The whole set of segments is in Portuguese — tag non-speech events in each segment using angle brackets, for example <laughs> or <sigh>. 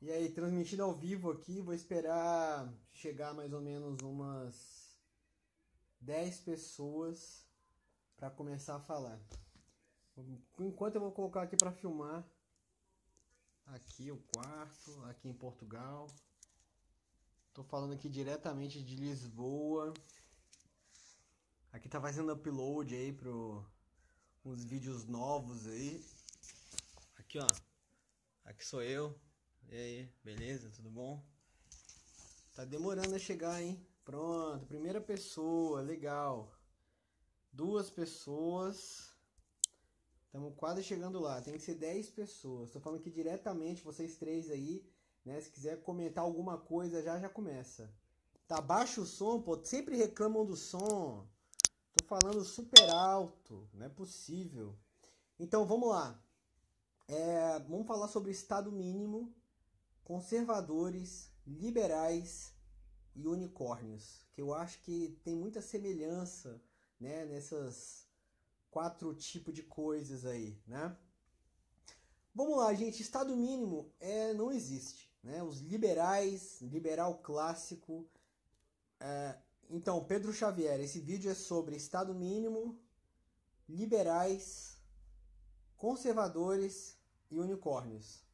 E aí, transmitido ao vivo aqui, vou esperar chegar mais ou menos umas 10 pessoas para começar a falar. Enquanto eu vou colocar aqui para filmar aqui o quarto, aqui em Portugal. Tô falando aqui diretamente de Lisboa. Aqui tá fazendo upload aí pro uns vídeos novos aí. Aqui, ó. Aqui sou eu, e aí, beleza? Tudo bom? Tá demorando a chegar, hein? Pronto, primeira pessoa, legal. Duas pessoas. Estamos quase chegando lá. Tem que ser dez pessoas. Tô falando aqui diretamente, vocês três aí, né? Se quiser comentar alguma coisa, já já começa. Tá baixo o som, pô. Sempre reclamam do som. Tô falando super alto. Não é possível. Então vamos lá. É, vamos falar sobre estado mínimo conservadores, liberais e unicórnios, que eu acho que tem muita semelhança, né, nessas quatro tipos de coisas aí, né? Vamos lá, gente, estado mínimo é não existe, né? Os liberais, liberal clássico, é, então, Pedro Xavier, esse vídeo é sobre Estado mínimo, liberais, conservadores e unicórnios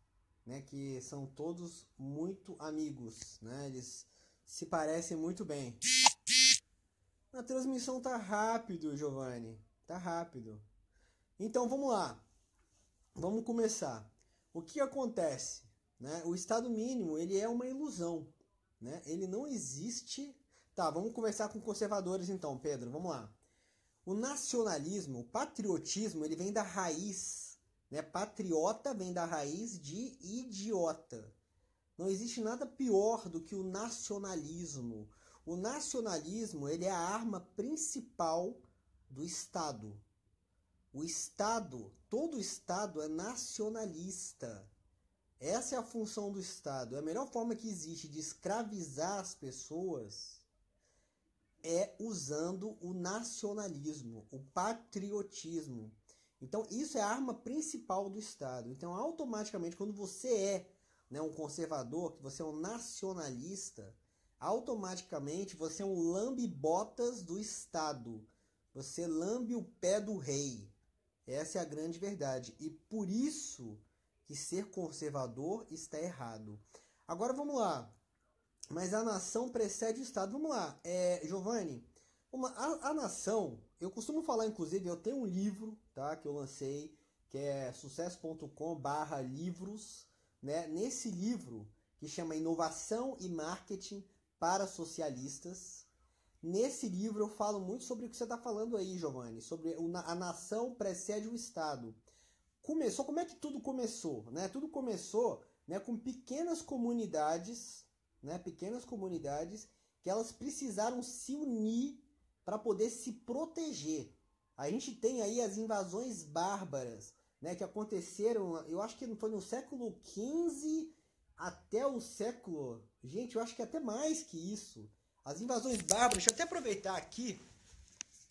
né, que são todos muito amigos, né, eles se parecem muito bem. A transmissão tá rápido, Giovanni, tá rápido. Então vamos lá, vamos começar. O que acontece? Né? O estado mínimo ele é uma ilusão, né? ele não existe. Tá, vamos conversar com conservadores então, Pedro, vamos lá. O nacionalismo, o patriotismo, ele vem da raiz né? Patriota vem da raiz de idiota. Não existe nada pior do que o nacionalismo. O nacionalismo ele é a arma principal do Estado. O Estado, todo Estado é nacionalista. Essa é a função do Estado. A melhor forma que existe de escravizar as pessoas é usando o nacionalismo, o patriotismo. Então, isso é a arma principal do Estado. Então, automaticamente, quando você é né, um conservador, que você é um nacionalista, automaticamente você é um lambe-botas do Estado. Você lambe o pé do rei. Essa é a grande verdade. E por isso que ser conservador está errado. Agora vamos lá. Mas a nação precede o Estado. Vamos lá. É, Giovanni, uma, a, a, nação, eu costumo falar, inclusive, eu tenho um livro tá, que eu lancei, que é sucesso.com livros. Né? Nesse livro, que chama Inovação e Marketing para Socialistas, nesse livro eu falo muito sobre o que você está falando aí, Giovanni, sobre a nação precede o Estado. Começou, como é que tudo começou? Né? Tudo começou né, com pequenas comunidades, né, pequenas comunidades que elas precisaram se unir para poder se proteger. A gente tem aí as invasões bárbaras, né, que aconteceram, eu acho que foi no século XV até o século. Gente, eu acho que até mais que isso. As invasões bárbaras, deixa eu até aproveitar aqui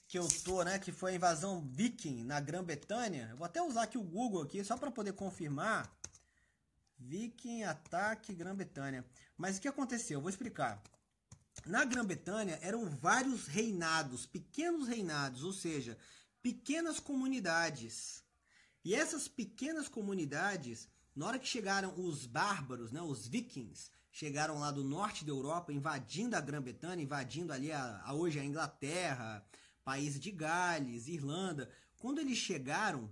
que eu tô, né, que foi a invasão viking na Grã-Bretanha. Eu vou até usar aqui o Google aqui só para poder confirmar. Viking ataque Grã-Bretanha. Mas o que aconteceu? Eu vou explicar. Na Grã-Bretanha eram vários reinados, pequenos reinados, ou seja, pequenas comunidades. E essas pequenas comunidades, na hora que chegaram os bárbaros, né, os vikings, chegaram lá do norte da Europa, invadindo a Grã-Bretanha, invadindo ali a, a, hoje a Inglaterra, país de Gales, Irlanda. Quando eles chegaram,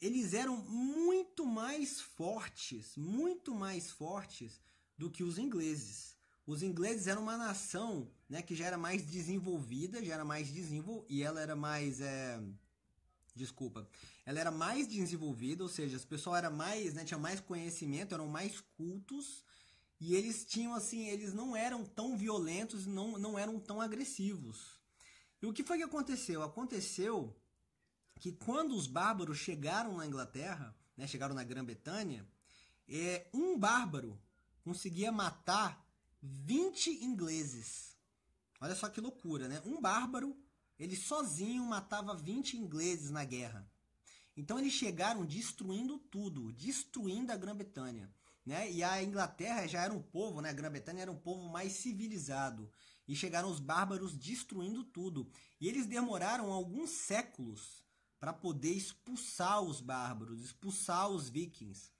eles eram muito mais fortes, muito mais fortes do que os ingleses. Os ingleses eram uma nação né, que já era mais desenvolvida, já era mais desenvolvida, e ela era mais. É... Desculpa. Ela era mais desenvolvida, ou seja, as pessoas era mais, né, tinha mais conhecimento, eram mais cultos, e eles tinham assim, eles não eram tão violentos, não, não eram tão agressivos. E o que foi que aconteceu? Aconteceu que quando os bárbaros chegaram na Inglaterra, né, chegaram na Grã-Bretanha, é, um bárbaro conseguia matar 20 ingleses. Olha só que loucura, né? Um bárbaro, ele sozinho matava 20 ingleses na guerra. Então eles chegaram destruindo tudo, destruindo a Grã-Bretanha. Né? E a Inglaterra já era um povo, né? A Grã-Bretanha era um povo mais civilizado. E chegaram os bárbaros destruindo tudo. E eles demoraram alguns séculos para poder expulsar os bárbaros, expulsar os vikings.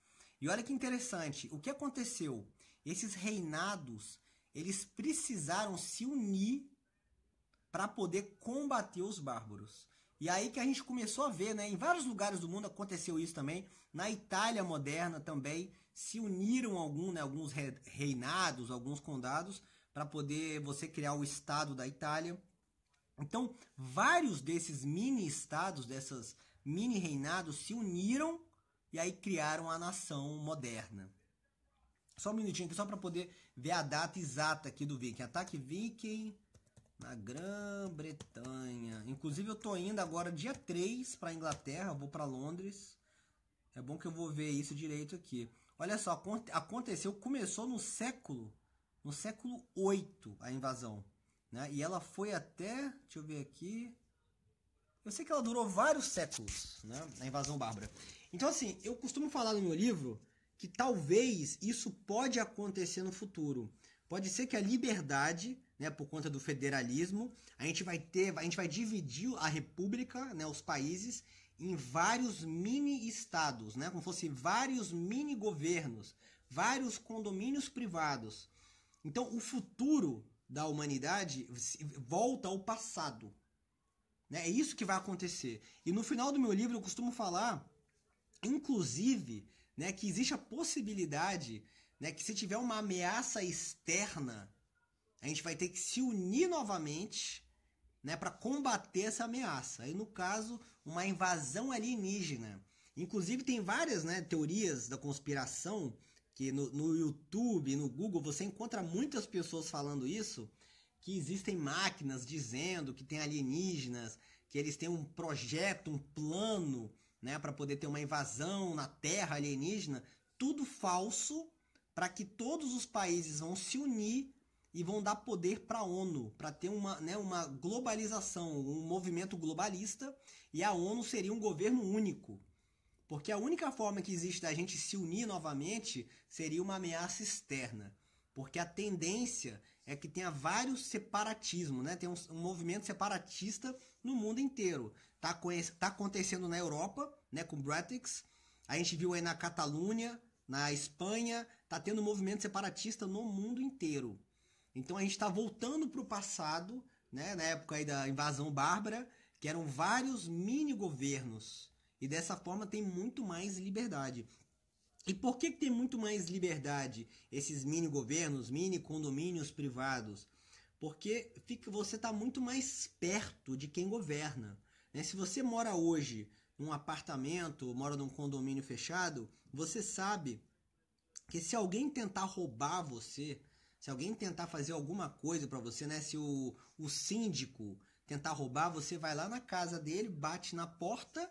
E olha que interessante, o que aconteceu? Esses reinados, eles precisaram se unir para poder combater os bárbaros. E aí que a gente começou a ver, né? Em vários lugares do mundo aconteceu isso também. Na Itália moderna também se uniram algum, né, alguns reinados, alguns condados para poder você criar o estado da Itália. Então, vários desses mini estados, dessas mini reinados se uniram e aí criaram a nação moderna. Só um minutinho aqui, só para poder ver a data exata aqui do Viking. Ataque Viking na Grã-Bretanha. Inclusive, eu tô indo agora dia 3 para Inglaterra, vou para Londres. É bom que eu vou ver isso direito aqui. Olha só, aconteceu, começou no século, no século 8 a invasão, né? E ela foi até, deixa eu ver aqui. Eu sei que ela durou vários séculos, né? A invasão bárbara. Então assim, eu costumo falar no meu livro que talvez isso pode acontecer no futuro. Pode ser que a liberdade, né, por conta do federalismo, a gente vai ter, a gente vai dividir a república, né, os países em vários mini estados, né, como fosse vários mini governos, vários condomínios privados. Então, o futuro da humanidade volta ao passado. Né? É isso que vai acontecer. E no final do meu livro eu costumo falar, inclusive, né, que existe a possibilidade né, que se tiver uma ameaça externa, a gente vai ter que se unir novamente né, para combater essa ameaça. Aí, no caso, uma invasão alienígena. Inclusive, tem várias né, teorias da conspiração que no, no YouTube, no Google, você encontra muitas pessoas falando isso, que existem máquinas dizendo que tem alienígenas, que eles têm um projeto, um plano né, para poder ter uma invasão na Terra alienígena, tudo falso para que todos os países vão se unir e vão dar poder para a ONU, para ter uma, né, uma globalização, um movimento globalista, e a ONU seria um governo único. Porque a única forma que existe da gente se unir novamente seria uma ameaça externa. Porque a tendência é que tenha vários separatismos, né? Tem um, um, movimento separatista no mundo inteiro. Tá, tá acontecendo na Europa, né? Com Bretix. A gente viu aí na Catalunha, na Espanha, tá tendo um movimento separatista no mundo inteiro. Então a gente está voltando para o passado, né? Na época aí da invasão bárbara, que eram vários mini governos. E dessa forma tem muito mais liberdade. E por que, tem muito mais liberdade esses mini governos, mini condomínios privados? Porque fica, você está muito mais perto de quem governa. Né? Se você mora hoje num apartamento, mora num condomínio fechado, você sabe que se alguém tentar roubar você, se alguém tentar fazer alguma coisa para você, né? Se o, o síndico tentar roubar, você vai lá na casa dele, bate na porta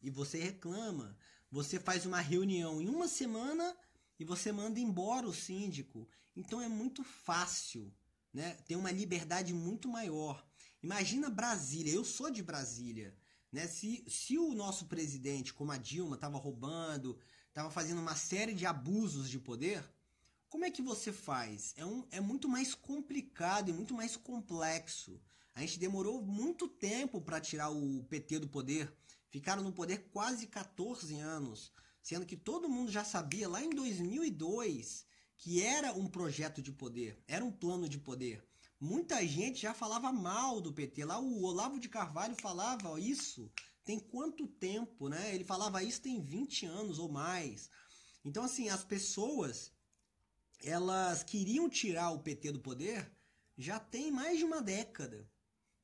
e você reclama. Você faz uma reunião em uma semana e você manda embora o síndico. Então é muito fácil, né? Tem uma liberdade muito maior. Imagina Brasília, eu sou de Brasília, né? Se, se o nosso presidente, como a Dilma, estava roubando, estava fazendo uma série de abusos de poder, como é que você faz? É, um, é muito mais complicado e muito mais complexo. A gente demorou muito tempo para tirar o PT do poder ficaram no poder quase 14 anos, sendo que todo mundo já sabia lá em 2002 que era um projeto de poder, era um plano de poder. Muita gente já falava mal do PT. Lá o Olavo de Carvalho falava isso tem quanto tempo, né? Ele falava isso tem 20 anos ou mais. Então, assim, as pessoas elas queriam tirar o PT do poder já tem mais de uma década.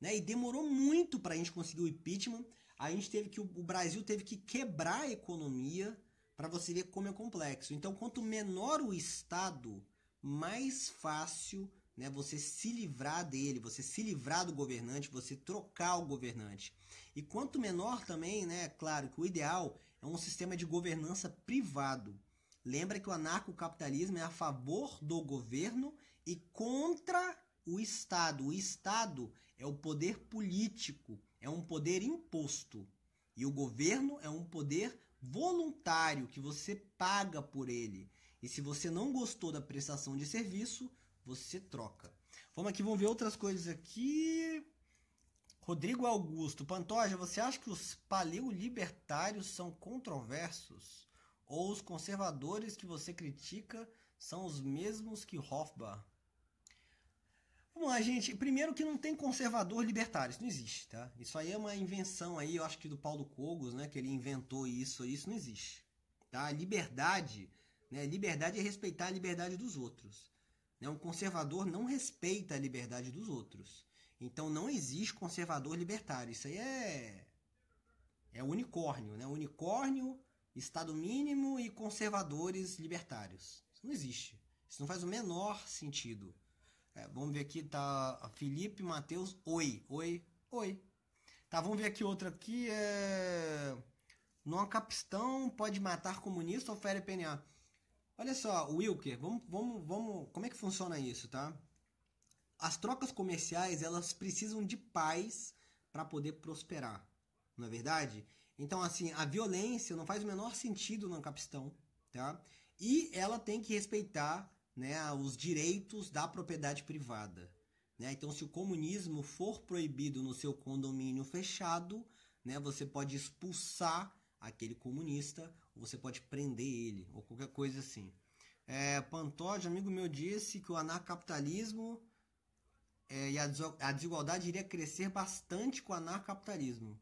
Né? E demorou muito para a gente conseguir o impeachment a gente teve que o Brasil teve que quebrar a economia para você ver como é complexo. Então, quanto menor o Estado, mais fácil né, você se livrar dele, você se livrar do governante, você trocar o governante. E quanto menor também, né, claro que o ideal é um sistema de governança privado. Lembra que o anarcocapitalismo é a favor do governo e contra o Estado. O Estado é o poder político é um poder imposto e o governo é um poder voluntário que você paga por ele. E se você não gostou da prestação de serviço, você troca. Vamos aqui, vamos ver outras coisas aqui. Rodrigo Augusto, Pantoja, você acha que os paleolibertários são controversos? Ou os conservadores que você critica são os mesmos que Hofbauer? Vamos lá, gente. Primeiro que não tem conservador libertário, isso não existe, tá? Isso aí é uma invenção aí, eu acho que do Paulo Cogos, né? Que ele inventou isso, isso não existe. Tá? Liberdade, né? Liberdade é respeitar a liberdade dos outros. Né? Um conservador não respeita a liberdade dos outros. Então não existe conservador libertário. Isso aí é é unicórnio, né? Unicórnio, Estado mínimo e conservadores libertários. Isso não existe. Isso não faz o menor sentido. É, vamos ver aqui, tá Felipe, Matheus, oi, oi, oi. Tá, vamos ver aqui outra aqui, é... Não capistão pode matar comunista ou fere PNA. Olha só, Wilker, vamos, vamos, vamos... Como é que funciona isso, tá? As trocas comerciais, elas precisam de paz para poder prosperar, não é verdade? Então, assim, a violência não faz o menor sentido no capistão, tá? E ela tem que respeitar né, os direitos da propriedade privada. Né? Então, se o comunismo for proibido no seu condomínio fechado, né, você pode expulsar aquele comunista, ou você pode prender ele, ou qualquer coisa assim. É, Pantoja, amigo meu, disse que o anarcapitalismo é, e a desigualdade iria crescer bastante com o anarcapitalismo.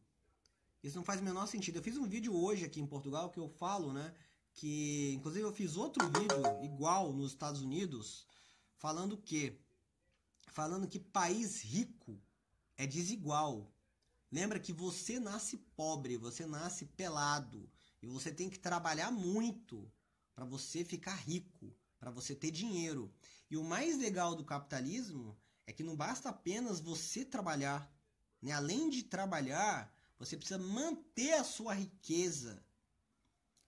Isso não faz o menor sentido. Eu fiz um vídeo hoje aqui em Portugal que eu falo, né? que inclusive eu fiz outro vídeo igual nos Estados Unidos falando que falando que país rico é desigual. Lembra que você nasce pobre, você nasce pelado e você tem que trabalhar muito para você ficar rico, para você ter dinheiro. E o mais legal do capitalismo é que não basta apenas você trabalhar, né? Além de trabalhar, você precisa manter a sua riqueza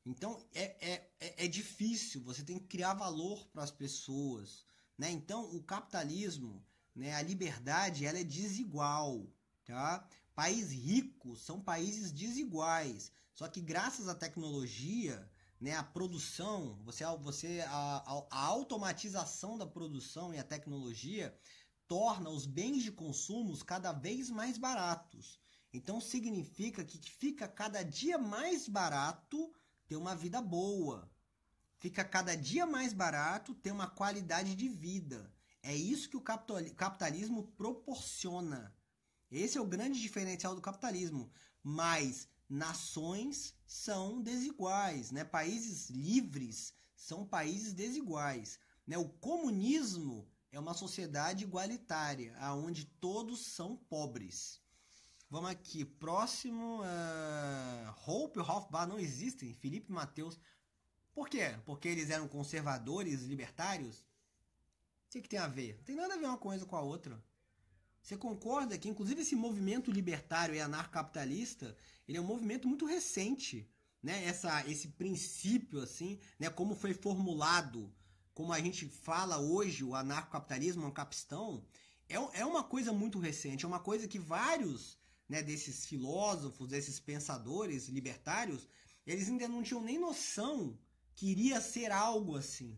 então é, é, é, é difícil, você tem que criar valor para as pessoas. Né? Então o capitalismo, né, a liberdade, ela é desigual. Tá? Países ricos são países desiguais. Só que graças à tecnologia, né, a produção, você, você a, a automatização da produção e a tecnologia torna os bens de consumo cada vez mais baratos. Então significa que fica cada dia mais barato ter uma vida boa. Fica cada dia mais barato ter uma qualidade de vida. É isso que o capitalismo proporciona. Esse é o grande diferencial do capitalismo. Mas nações são desiguais, né? Países livres são países desiguais, né? O comunismo é uma sociedade igualitária, aonde todos são pobres. Vamos aqui, próximo. Uh, Hope Hoffbar não existem. Felipe Matheus Por quê? Porque eles eram conservadores, libertários? O que, que tem a ver? Não tem nada a ver uma coisa com a outra. Você concorda que, inclusive, esse movimento libertário e anarcocapitalista, ele é um movimento muito recente, né? Essa, esse princípio, assim, né? Como foi formulado, como a gente fala hoje, o anarcocapitalismo, o capistão, é, é uma coisa muito recente, é uma coisa que vários né, desses filósofos, desses pensadores libertários, eles ainda não tinham nem noção que iria ser algo assim.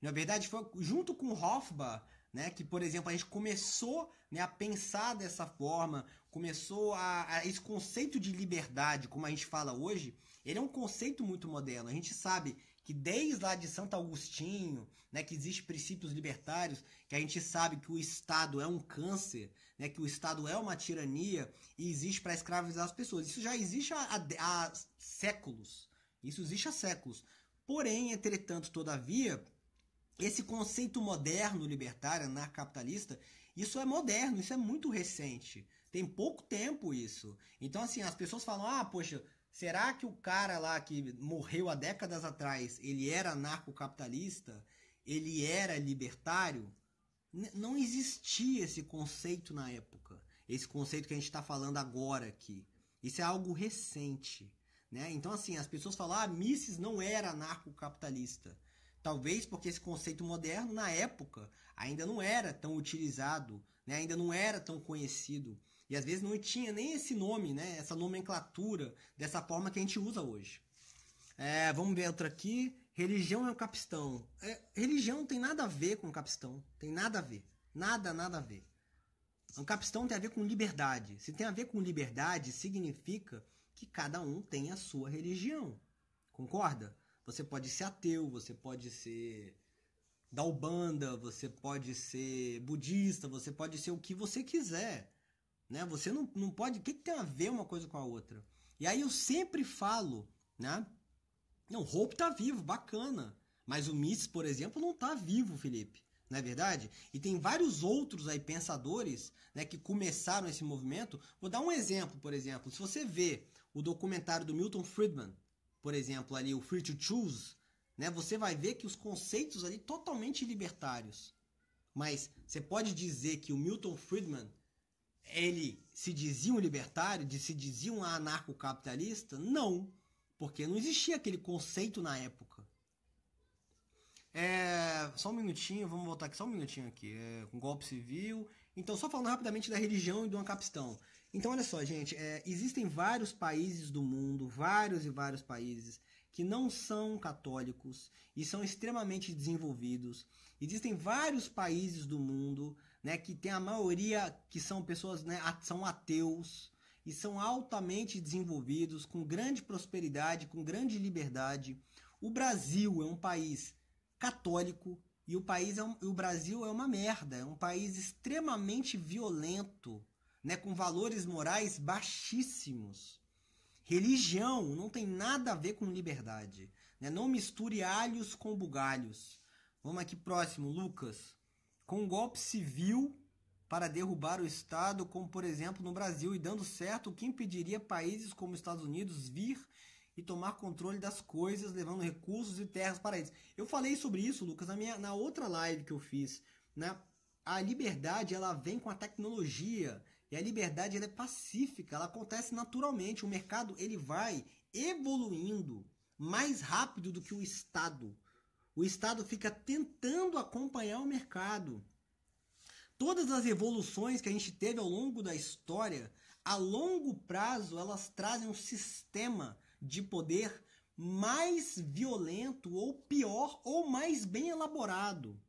Na verdade, foi junto com Hofbauer né, que, por exemplo, a gente começou né, a pensar dessa forma, começou a, a, esse conceito de liberdade, como a gente fala hoje, ele é um conceito muito moderno. A gente sabe que desde lá de Santo Agostinho, né, que existem princípios libertários, que a gente sabe que o Estado é um câncer, né, que o Estado é uma tirania e existe para escravizar as pessoas. Isso já existe há, há séculos. Isso existe há séculos. Porém, entretanto, todavia, esse conceito moderno libertário, anarcapitalista, isso é moderno, isso é muito recente. Tem pouco tempo isso. Então, assim, as pessoas falam, ah, poxa, será que o cara lá que morreu há décadas atrás, ele era anarcocapitalista? Ele era libertário? não existia esse conceito na época. Esse conceito que a gente está falando agora aqui. Isso é algo recente. Né? Então, assim, as pessoas falam, ah, Mises não era anarcocapitalista. Talvez porque esse conceito moderno, na época, ainda não era tão utilizado, né? ainda não era tão conhecido. E às vezes não tinha nem esse nome, né? essa nomenclatura, dessa forma que a gente usa hoje. É, vamos ver outra aqui. Religião é o capistão. É, religião não tem nada a ver com o capistão. Tem nada a ver. Nada, nada a ver. O capistão tem a ver com liberdade. Se tem a ver com liberdade, significa que cada um tem a sua religião. Concorda? Você pode ser ateu, você pode ser da Ubanda, você pode ser budista, você pode ser o que você quiser. Né? Você não, não pode. O que, que tem a ver uma coisa com a outra? E aí eu sempre falo, né? Não, Hope tá vivo, bacana. Mas o Mises, por exemplo, não tá vivo, Felipe. Não é verdade? E tem vários outros aí pensadores né, que começaram esse movimento. Vou dar um exemplo, por exemplo. Se você vê o documentário do Milton Friedman, por exemplo, ali o Free to Choose, né, você vai ver que os conceitos ali totalmente libertários. Mas você pode dizer que o Milton Friedman ele se dizia um libertário, se dizia um anarcocapitalista? Não. Porque não existia aquele conceito na época. É, só um minutinho, vamos voltar aqui, só um minutinho aqui. É, um golpe civil. Então, só falando rapidamente da religião e do Ancapistão. Então, olha só, gente, é, existem vários países do mundo, vários e vários países, que não são católicos e são extremamente desenvolvidos. Existem vários países do mundo né, que tem a maioria que são pessoas, né, são ateus e são altamente desenvolvidos, com grande prosperidade, com grande liberdade. O Brasil é um país católico e o, país é um, o Brasil é uma merda, é um país extremamente violento, né, com valores morais baixíssimos. Religião não tem nada a ver com liberdade. Né? Não misture alhos com bugalhos. Vamos aqui próximo, Lucas. Com um golpe civil para derrubar o Estado, como por exemplo no Brasil, e dando certo, o que impediria países como Estados Unidos vir e tomar controle das coisas, levando recursos e terras para eles. Eu falei sobre isso, Lucas, na, minha, na outra live que eu fiz. Né? A liberdade ela vem com a tecnologia e a liberdade ela é pacífica, ela acontece naturalmente. O mercado ele vai evoluindo mais rápido do que o Estado. O Estado fica tentando acompanhar o mercado. Todas as evoluções que a gente teve ao longo da história, a longo prazo, elas trazem um sistema de poder mais violento ou pior ou mais bem elaborado.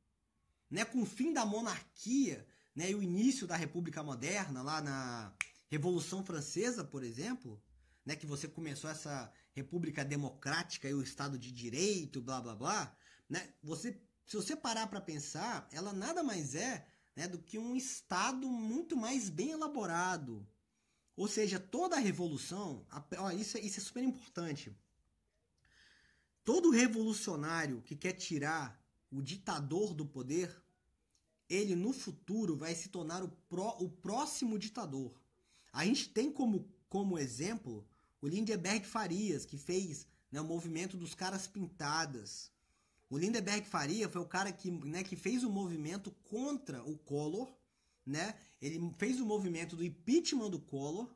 Né? Com o fim da monarquia né? e o início da República Moderna, lá na Revolução Francesa, por exemplo, né? que você começou essa República Democrática e o Estado de Direito, blá blá blá, né? você, se você parar para pensar, ela nada mais é né, do que um Estado muito mais bem elaborado. Ou seja, toda a revolução, a, ó, isso, é, isso é super importante. Todo revolucionário que quer tirar o ditador do poder, ele no futuro vai se tornar o, pró, o próximo ditador. A gente tem como, como exemplo o Lindbergh Farias, que fez né, o movimento dos caras pintadas. O Lindenberg Faria foi o cara que, né, que fez o movimento contra o Collor, né? Ele fez o movimento do impeachment do Collor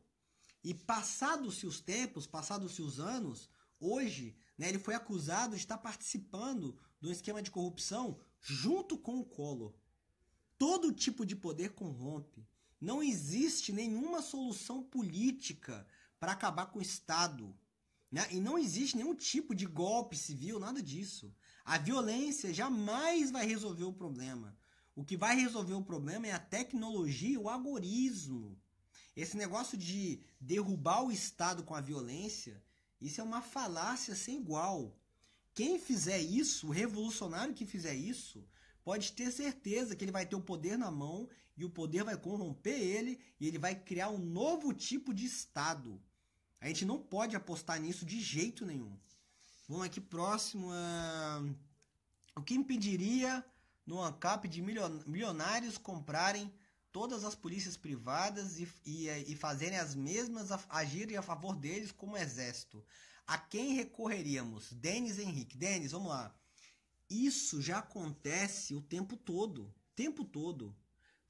e passados-se os tempos, passados-se os anos, hoje, né, ele foi acusado de estar participando de um esquema de corrupção junto com o Collor. Todo tipo de poder corrompe. Não existe nenhuma solução política para acabar com o Estado. Né? E não existe nenhum tipo de golpe civil, nada disso. A violência jamais vai resolver o problema. O que vai resolver o problema é a tecnologia, o agorismo. Esse negócio de derrubar o Estado com a violência, isso é uma falácia sem igual. Quem fizer isso, o revolucionário que fizer isso, pode ter certeza que ele vai ter o poder na mão e o poder vai corromper ele e ele vai criar um novo tipo de Estado. A gente não pode apostar nisso de jeito nenhum. Vamos aqui próximo. É... O que impediria no ANCAP de milionários comprarem todas as polícias privadas e, e, e fazerem as mesmas agirem a favor deles como exército? A quem recorreríamos? Denis Henrique. Denis, vamos lá. Isso já acontece o tempo todo. Tempo todo.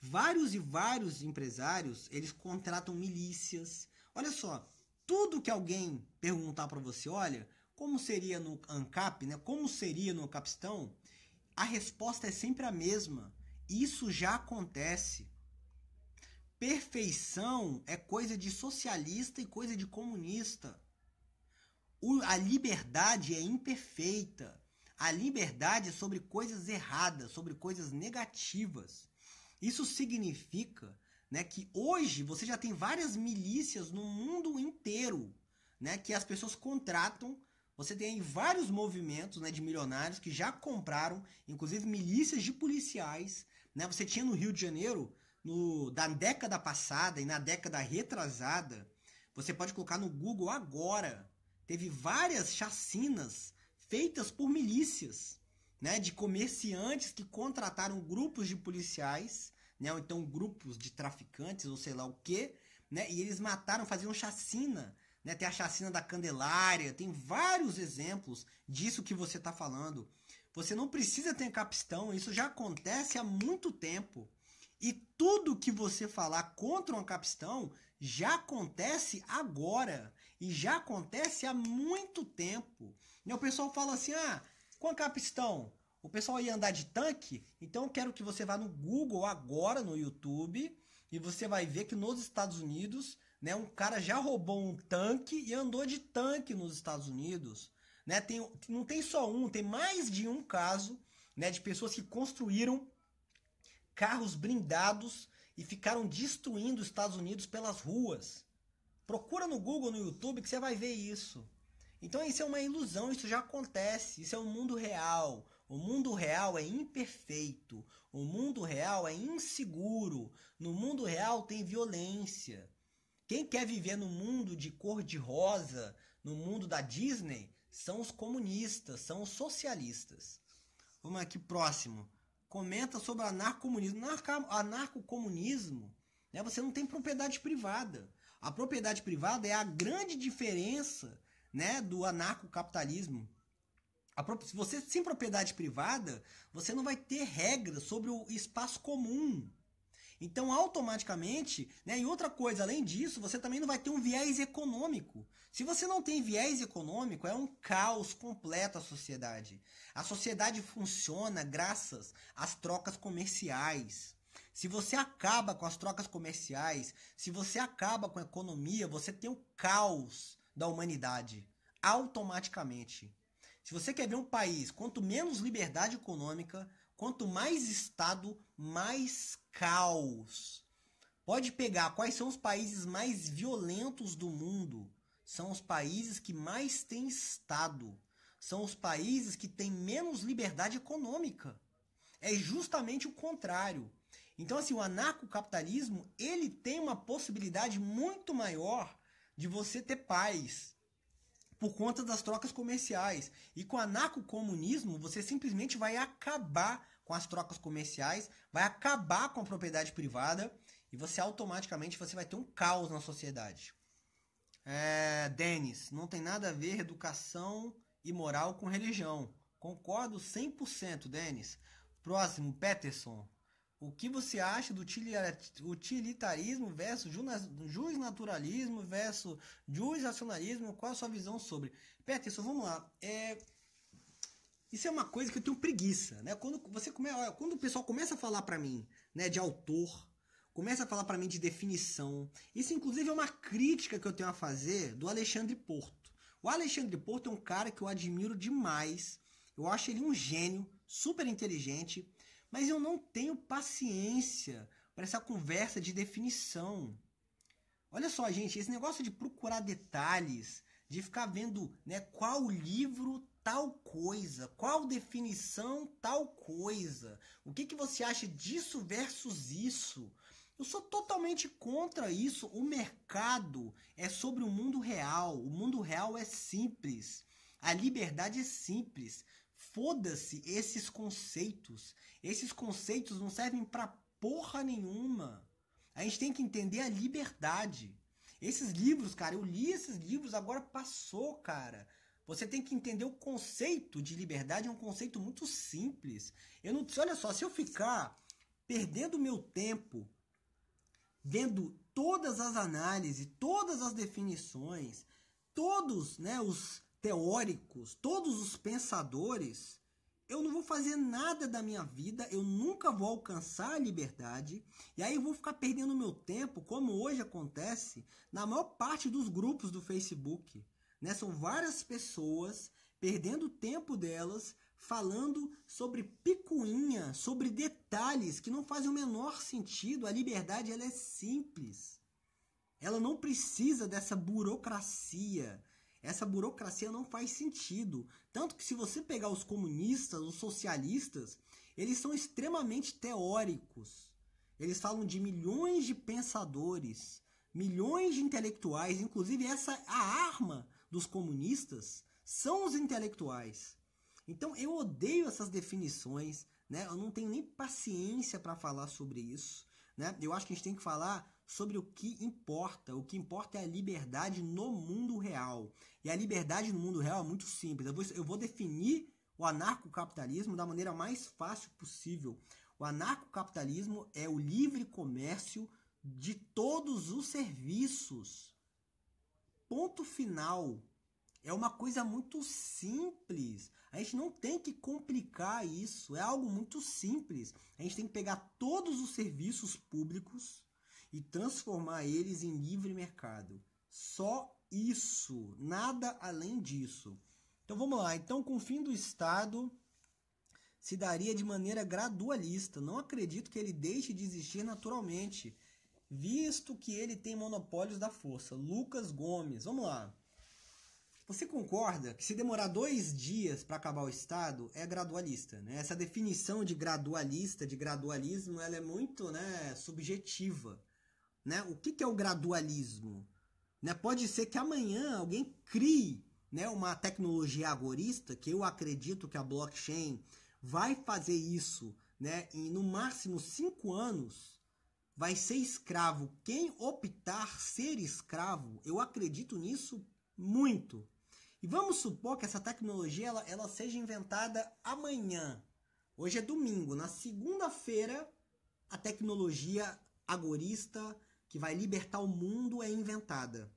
Vários e vários empresários, eles contratam milícias. Olha só, tudo que alguém perguntar para você, olha, como seria no ANCAP, né? Como seria no capistão? A resposta é sempre a mesma. Isso já acontece. Perfeição é coisa de socialista e coisa de comunista. O, a liberdade é imperfeita. A liberdade é sobre coisas erradas, sobre coisas negativas. Isso significa né, que hoje você já tem várias milícias no mundo inteiro né, que as pessoas contratam você tem aí vários movimentos né, de milionários que já compraram, inclusive milícias de policiais. Né? Você tinha no Rio de Janeiro, no, da década passada e na década retrasada, você pode colocar no Google agora, teve várias chacinas feitas por milícias, né, de comerciantes que contrataram grupos de policiais, né, ou então grupos de traficantes, ou sei lá o quê, né, e eles mataram, faziam chacina né? Tem a chacina da Candelária, tem vários exemplos disso que você está falando. Você não precisa ter capistão, isso já acontece há muito tempo. E tudo que você falar contra um capistão já acontece agora e já acontece há muito tempo. E né? o pessoal fala assim: "Ah, com a capistão, o pessoal ia andar de tanque, então eu quero que você vá no Google agora no YouTube e você vai ver que nos Estados Unidos né? Um cara já roubou um tanque e andou de tanque nos Estados Unidos. Né? Tem, não tem só um, tem mais de um caso né, de pessoas que construíram carros blindados e ficaram destruindo os Estados Unidos pelas ruas. Procura no Google, no YouTube, que você vai ver isso. Então isso é uma ilusão, isso já acontece, isso é um mundo real. O mundo real é imperfeito, o mundo real é inseguro, no mundo real tem violência. Quem quer viver no mundo de cor de rosa, no mundo da Disney, são os comunistas, são os socialistas. Vamos aqui próximo. Comenta sobre anarcomunismo. Anarcocomunismo, né? Você não tem propriedade privada. A propriedade privada é a grande diferença, né, do anarcocapitalismo. Se você tem propriedade privada, você não vai ter regras sobre o espaço comum. Então, automaticamente, né? E outra coisa, além disso, você também não vai ter um viés econômico. Se você não tem viés econômico, é um caos completo a sociedade. A sociedade funciona graças às trocas comerciais. Se você acaba com as trocas comerciais, se você acaba com a economia, você tem o caos da humanidade automaticamente. Se você quer ver um país quanto menos liberdade econômica, Quanto mais Estado, mais caos. Pode pegar quais são os países mais violentos do mundo. São os países que mais têm Estado. São os países que têm menos liberdade econômica. É justamente o contrário. Então, assim, o anarcocapitalismo, ele tem uma possibilidade muito maior de você ter paz, por conta das trocas comerciais. E com o comunismo você simplesmente vai acabar com as trocas comerciais, vai acabar com a propriedade privada e você automaticamente você vai ter um caos na sociedade. É, Denis, não tem nada a ver educação e moral com religião. Concordo 100%, Denis. Próximo, Peterson. O que você acha do utilitarismo versus naturalismo versus racionalismo? Qual a sua visão sobre? Peterson, vamos lá. É... Isso é uma coisa que eu tenho preguiça, né? Quando você come... quando o pessoal começa a falar para mim, né, de autor, começa a falar para mim de definição. Isso inclusive é uma crítica que eu tenho a fazer do Alexandre Porto. O Alexandre Porto é um cara que eu admiro demais. Eu acho ele um gênio, super inteligente mas eu não tenho paciência para essa conversa de definição. Olha só, gente, esse negócio de procurar detalhes, de ficar vendo né, qual livro tal coisa, qual definição tal coisa, o que, que você acha disso versus isso. Eu sou totalmente contra isso. O mercado é sobre o mundo real. O mundo real é simples. A liberdade é simples foda-se esses conceitos. Esses conceitos não servem pra porra nenhuma. A gente tem que entender a liberdade. Esses livros, cara, eu li esses livros, agora passou, cara. Você tem que entender o conceito de liberdade, é um conceito muito simples. Eu não, olha só, se eu ficar perdendo meu tempo vendo todas as análises, todas as definições, todos, né, os teóricos, todos os pensadores, eu não vou fazer nada da minha vida, eu nunca vou alcançar a liberdade, e aí eu vou ficar perdendo meu tempo, como hoje acontece na maior parte dos grupos do Facebook. Né? São várias pessoas perdendo o tempo delas falando sobre picuinha, sobre detalhes que não fazem o menor sentido. A liberdade ela é simples. Ela não precisa dessa burocracia, essa burocracia não faz sentido. Tanto que se você pegar os comunistas, os socialistas, eles são extremamente teóricos. Eles falam de milhões de pensadores, milhões de intelectuais, inclusive essa a arma dos comunistas são os intelectuais. Então eu odeio essas definições, né? Eu não tenho nem paciência para falar sobre isso, né? Eu acho que a gente tem que falar sobre o que importa. O que importa é a liberdade no mundo real. E a liberdade no mundo real é muito simples. Eu vou, eu vou definir o anarcocapitalismo da maneira mais fácil possível. O anarcocapitalismo é o livre comércio de todos os serviços. Ponto final. É uma coisa muito simples. A gente não tem que complicar isso. É algo muito simples. A gente tem que pegar todos os serviços públicos e transformar eles em livre mercado. Só isso, nada além disso. Então vamos lá. Então, com o fim do Estado, se daria de maneira gradualista. Não acredito que ele deixe de existir naturalmente, visto que ele tem monopólios da força. Lucas Gomes, vamos lá. Você concorda que se demorar dois dias para acabar o Estado é gradualista? Né? Essa definição de gradualista, de gradualismo, ela é muito né, subjetiva. Né? O que, que é o gradualismo? Né? Pode ser que amanhã alguém crie né, uma tecnologia agorista, que eu acredito que a blockchain vai fazer isso né, em no máximo cinco anos, vai ser escravo. Quem optar ser escravo, eu acredito nisso muito. E vamos supor que essa tecnologia ela, ela seja inventada amanhã. Hoje é domingo. Na segunda-feira, a tecnologia agorista que vai libertar o mundo é inventada.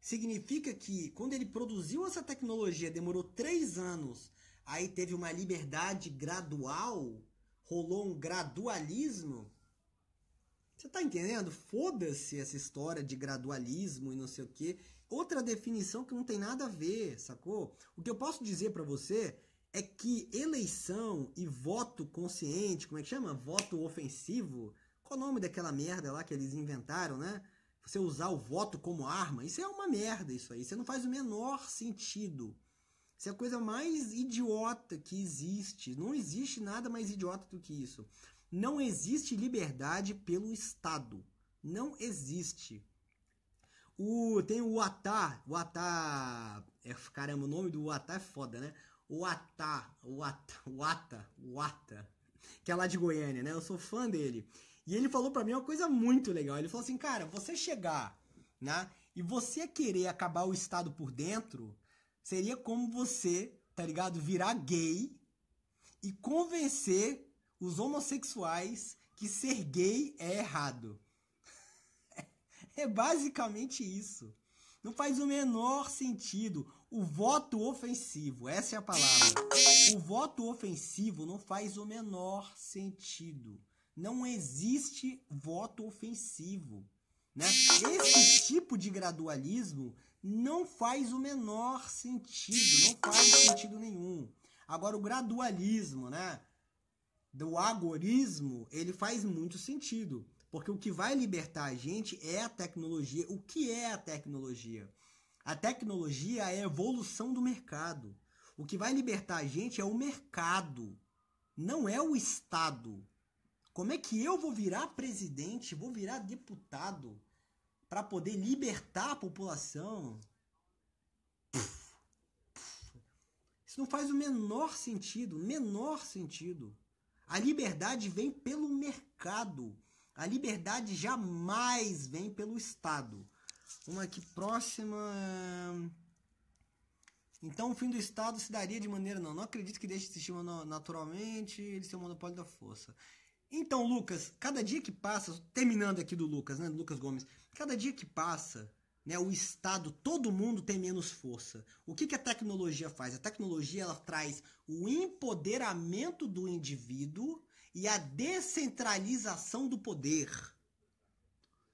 Significa que quando ele produziu essa tecnologia, demorou três anos, aí teve uma liberdade gradual, rolou um gradualismo. Você tá entendendo? Foda-se essa história de gradualismo e não sei o quê. Outra definição que não tem nada a ver, sacou? O que eu posso dizer para você é que eleição e voto consciente, como é que chama? Voto ofensivo, qual o nome daquela merda lá que eles inventaram, né? Você usar o voto como arma, isso é uma merda, isso aí. Você não faz o menor sentido. Isso é a coisa mais idiota que existe. Não existe nada mais idiota do que isso. Não existe liberdade pelo Estado. Não existe. O, tem o Atá. O Atá. É, caramba, o nome do Atá é foda, né? O Atá. O Atá. O Atá. O Atá. Que é lá de Goiânia, né? Eu sou fã dele. E ele falou para mim uma coisa muito legal. Ele falou assim, cara, você chegar, né? E você querer acabar o Estado por dentro, seria como você, tá ligado? Virar gay e convencer os homossexuais que ser gay é errado. <laughs> é basicamente isso. Não faz o menor sentido. O voto ofensivo, essa é a palavra. O voto ofensivo não faz o menor sentido. Não existe voto ofensivo. Né? Esse tipo de gradualismo não faz o menor sentido, não faz sentido nenhum. Agora, o gradualismo né, do agorismo, ele faz muito sentido. Porque o que vai libertar a gente é a tecnologia. O que é a tecnologia? A tecnologia é a evolução do mercado. O que vai libertar a gente é o mercado, não é o Estado. Como é que eu vou virar presidente, vou virar deputado para poder libertar a população? Isso não faz o menor sentido, menor sentido. A liberdade vem pelo mercado. A liberdade jamais vem pelo Estado. Uma aqui próxima. Então o fim do Estado se daria de maneira não. Não acredito que deixe de existir naturalmente ele ser o monopólio da força. Então, Lucas, cada dia que passa, terminando aqui do Lucas, né, Lucas Gomes, cada dia que passa, né, o Estado, todo mundo tem menos força. O que, que a tecnologia faz? A tecnologia ela traz o empoderamento do indivíduo e a descentralização do poder.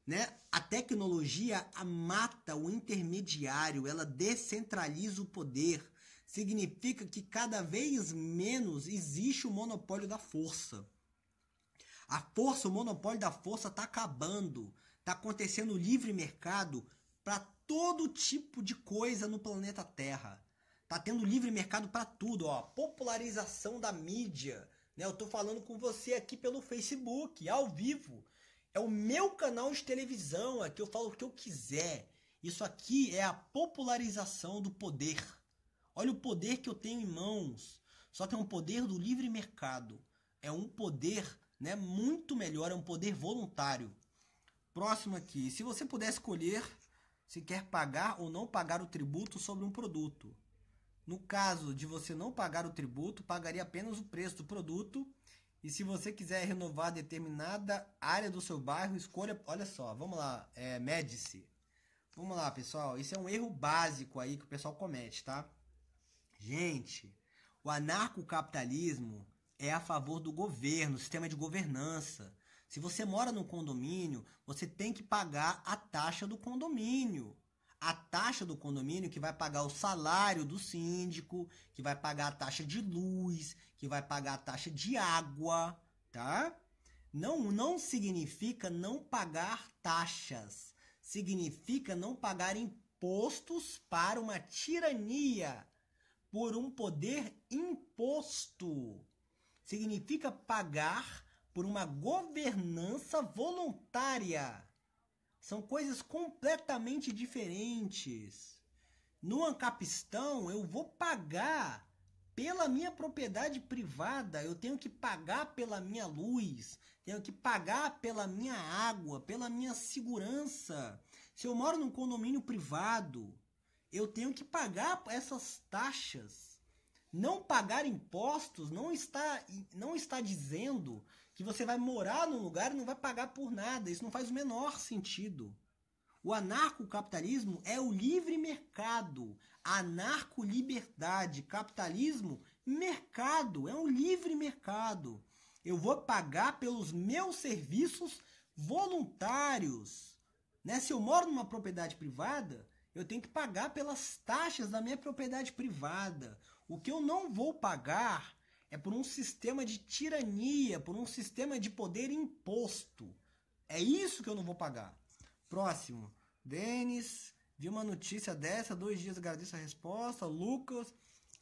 Né? A tecnologia a mata o intermediário, ela descentraliza o poder. Significa que cada vez menos existe o monopólio da força. A força, o monopólio da força está acabando. Está acontecendo livre mercado para todo tipo de coisa no planeta Terra. Tá tendo livre mercado para tudo, ó. Popularização da mídia, né? Eu tô falando com você aqui pelo Facebook, ao vivo. É o meu canal de televisão, aqui é eu falo o que eu quiser. Isso aqui é a popularização do poder. Olha o poder que eu tenho em mãos. Só que é um poder do livre mercado. É um poder né? Muito melhor, é um poder voluntário. Próximo aqui, se você puder escolher se quer pagar ou não pagar o tributo sobre um produto. No caso de você não pagar o tributo, pagaria apenas o preço do produto. E se você quiser renovar determinada área do seu bairro, escolha. Olha só, vamos lá, é, mede-se. Vamos lá, pessoal. Isso é um erro básico aí que o pessoal comete, tá? Gente, o anarcocapitalismo é a favor do governo, sistema de governança. Se você mora num condomínio, você tem que pagar a taxa do condomínio. A taxa do condomínio que vai pagar o salário do síndico, que vai pagar a taxa de luz, que vai pagar a taxa de água, tá? Não, não significa não pagar taxas. Significa não pagar impostos para uma tirania por um poder imposto significa pagar por uma governança voluntária. São coisas completamente diferentes. No Ancapistão, eu vou pagar pela minha propriedade privada, eu tenho que pagar pela minha luz, tenho que pagar pela minha água, pela minha segurança. Se eu moro num condomínio privado, eu tenho que pagar essas taxas. Não pagar impostos não está, não está dizendo que você vai morar num lugar e não vai pagar por nada. Isso não faz o menor sentido. O anarcocapitalismo é o livre mercado, anarco-liberdade, capitalismo, mercado, é um livre mercado. Eu vou pagar pelos meus serviços voluntários. Né? Se eu moro numa propriedade privada, eu tenho que pagar pelas taxas da minha propriedade privada. O que eu não vou pagar é por um sistema de tirania, por um sistema de poder imposto. É isso que eu não vou pagar. Próximo. Denis, vi uma notícia dessa, dois dias agradeço a resposta. Lucas,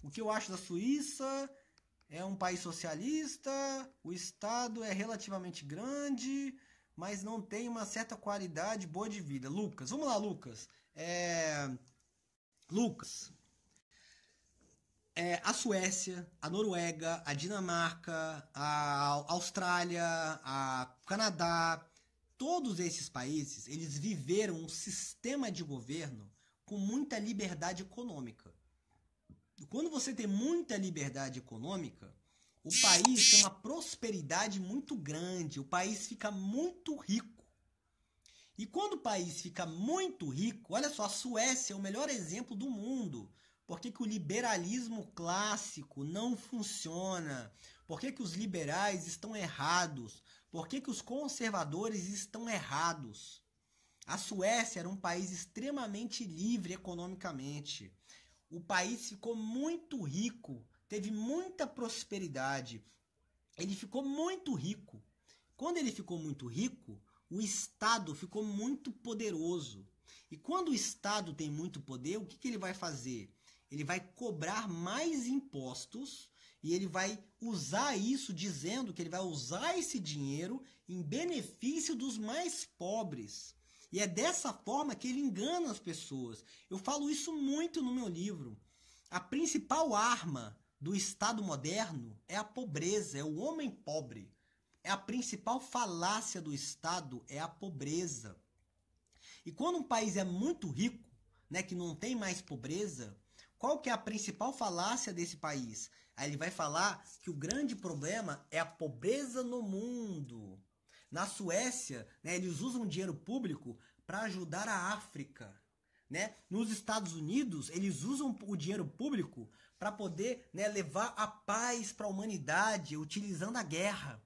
o que eu acho da Suíça? É um país socialista, o Estado é relativamente grande, mas não tem uma certa qualidade boa de vida. Lucas, vamos lá, Lucas. É... Lucas, é, a Suécia, a Noruega, a Dinamarca, a Austrália, a Canadá, todos esses países, eles viveram um sistema de governo com muita liberdade econômica. Quando você tem muita liberdade econômica, o país tem uma prosperidade muito grande, o país fica muito rico. E quando o país fica muito rico, olha só, a Suécia é o melhor exemplo do mundo por que, que o liberalismo clássico não funciona? Por que, que os liberais estão errados? Por que, que os conservadores estão errados? A Suécia era um país extremamente livre economicamente. O país ficou muito rico, teve muita prosperidade. Ele ficou muito rico. Quando ele ficou muito rico, o Estado ficou muito poderoso. E quando o Estado tem muito poder, o que, que ele vai fazer? Ele vai cobrar mais impostos e ele vai usar isso dizendo que ele vai usar esse dinheiro em benefício dos mais pobres. E é dessa forma que ele engana as pessoas. Eu falo isso muito no meu livro. A principal arma do Estado moderno é a pobreza, é o homem pobre. É a principal falácia do Estado é a pobreza. E quando um país é muito rico, né, que não tem mais pobreza, qual que é a principal falácia desse país? Aí ele vai falar que o grande problema é a pobreza no mundo. Na Suécia, né, eles usam dinheiro público para ajudar a África. Né? Nos Estados Unidos, eles usam o dinheiro público para poder né, levar a paz para a humanidade, utilizando a guerra.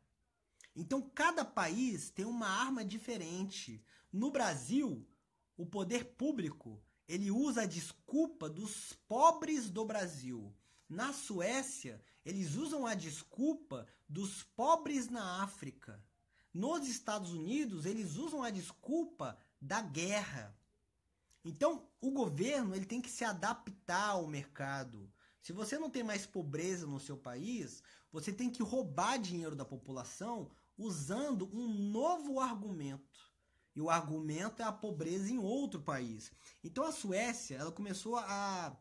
Então, cada país tem uma arma diferente. No Brasil, o poder público ele usa a desculpa dos pobres do Brasil. Na Suécia, eles usam a desculpa dos pobres na África. Nos Estados Unidos, eles usam a desculpa da guerra. Então, o governo ele tem que se adaptar ao mercado. Se você não tem mais pobreza no seu país, você tem que roubar dinheiro da população usando um novo argumento. E o argumento é a pobreza em outro país. Então a Suécia, ela começou a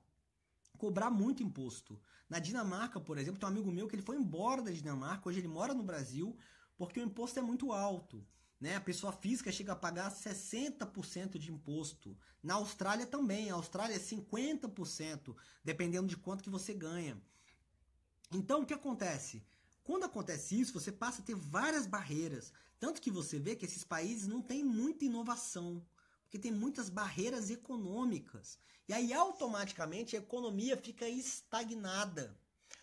cobrar muito imposto. Na Dinamarca, por exemplo, tem um amigo meu que ele foi embora da Dinamarca, hoje ele mora no Brasil, porque o imposto é muito alto. Né? A pessoa física chega a pagar 60% de imposto. Na Austrália também, a Austrália é 50%, dependendo de quanto que você ganha. Então, o que acontece? Quando acontece isso, você passa a ter várias barreiras. Tanto que você vê que esses países não têm muita inovação, porque tem muitas barreiras econômicas. E aí automaticamente a economia fica estagnada.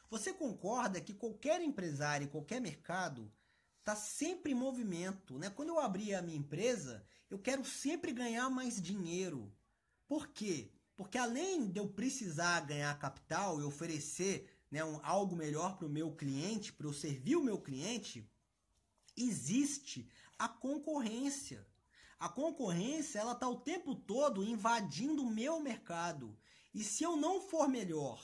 Você concorda que qualquer empresário, qualquer mercado está sempre em movimento, né? Quando eu abri a minha empresa, eu quero sempre ganhar mais dinheiro. Por quê? Porque além de eu precisar ganhar capital e oferecer né, um, algo melhor para o meu cliente, para eu servir o meu cliente, existe a concorrência. A concorrência ela está o tempo todo invadindo o meu mercado. E se eu não for melhor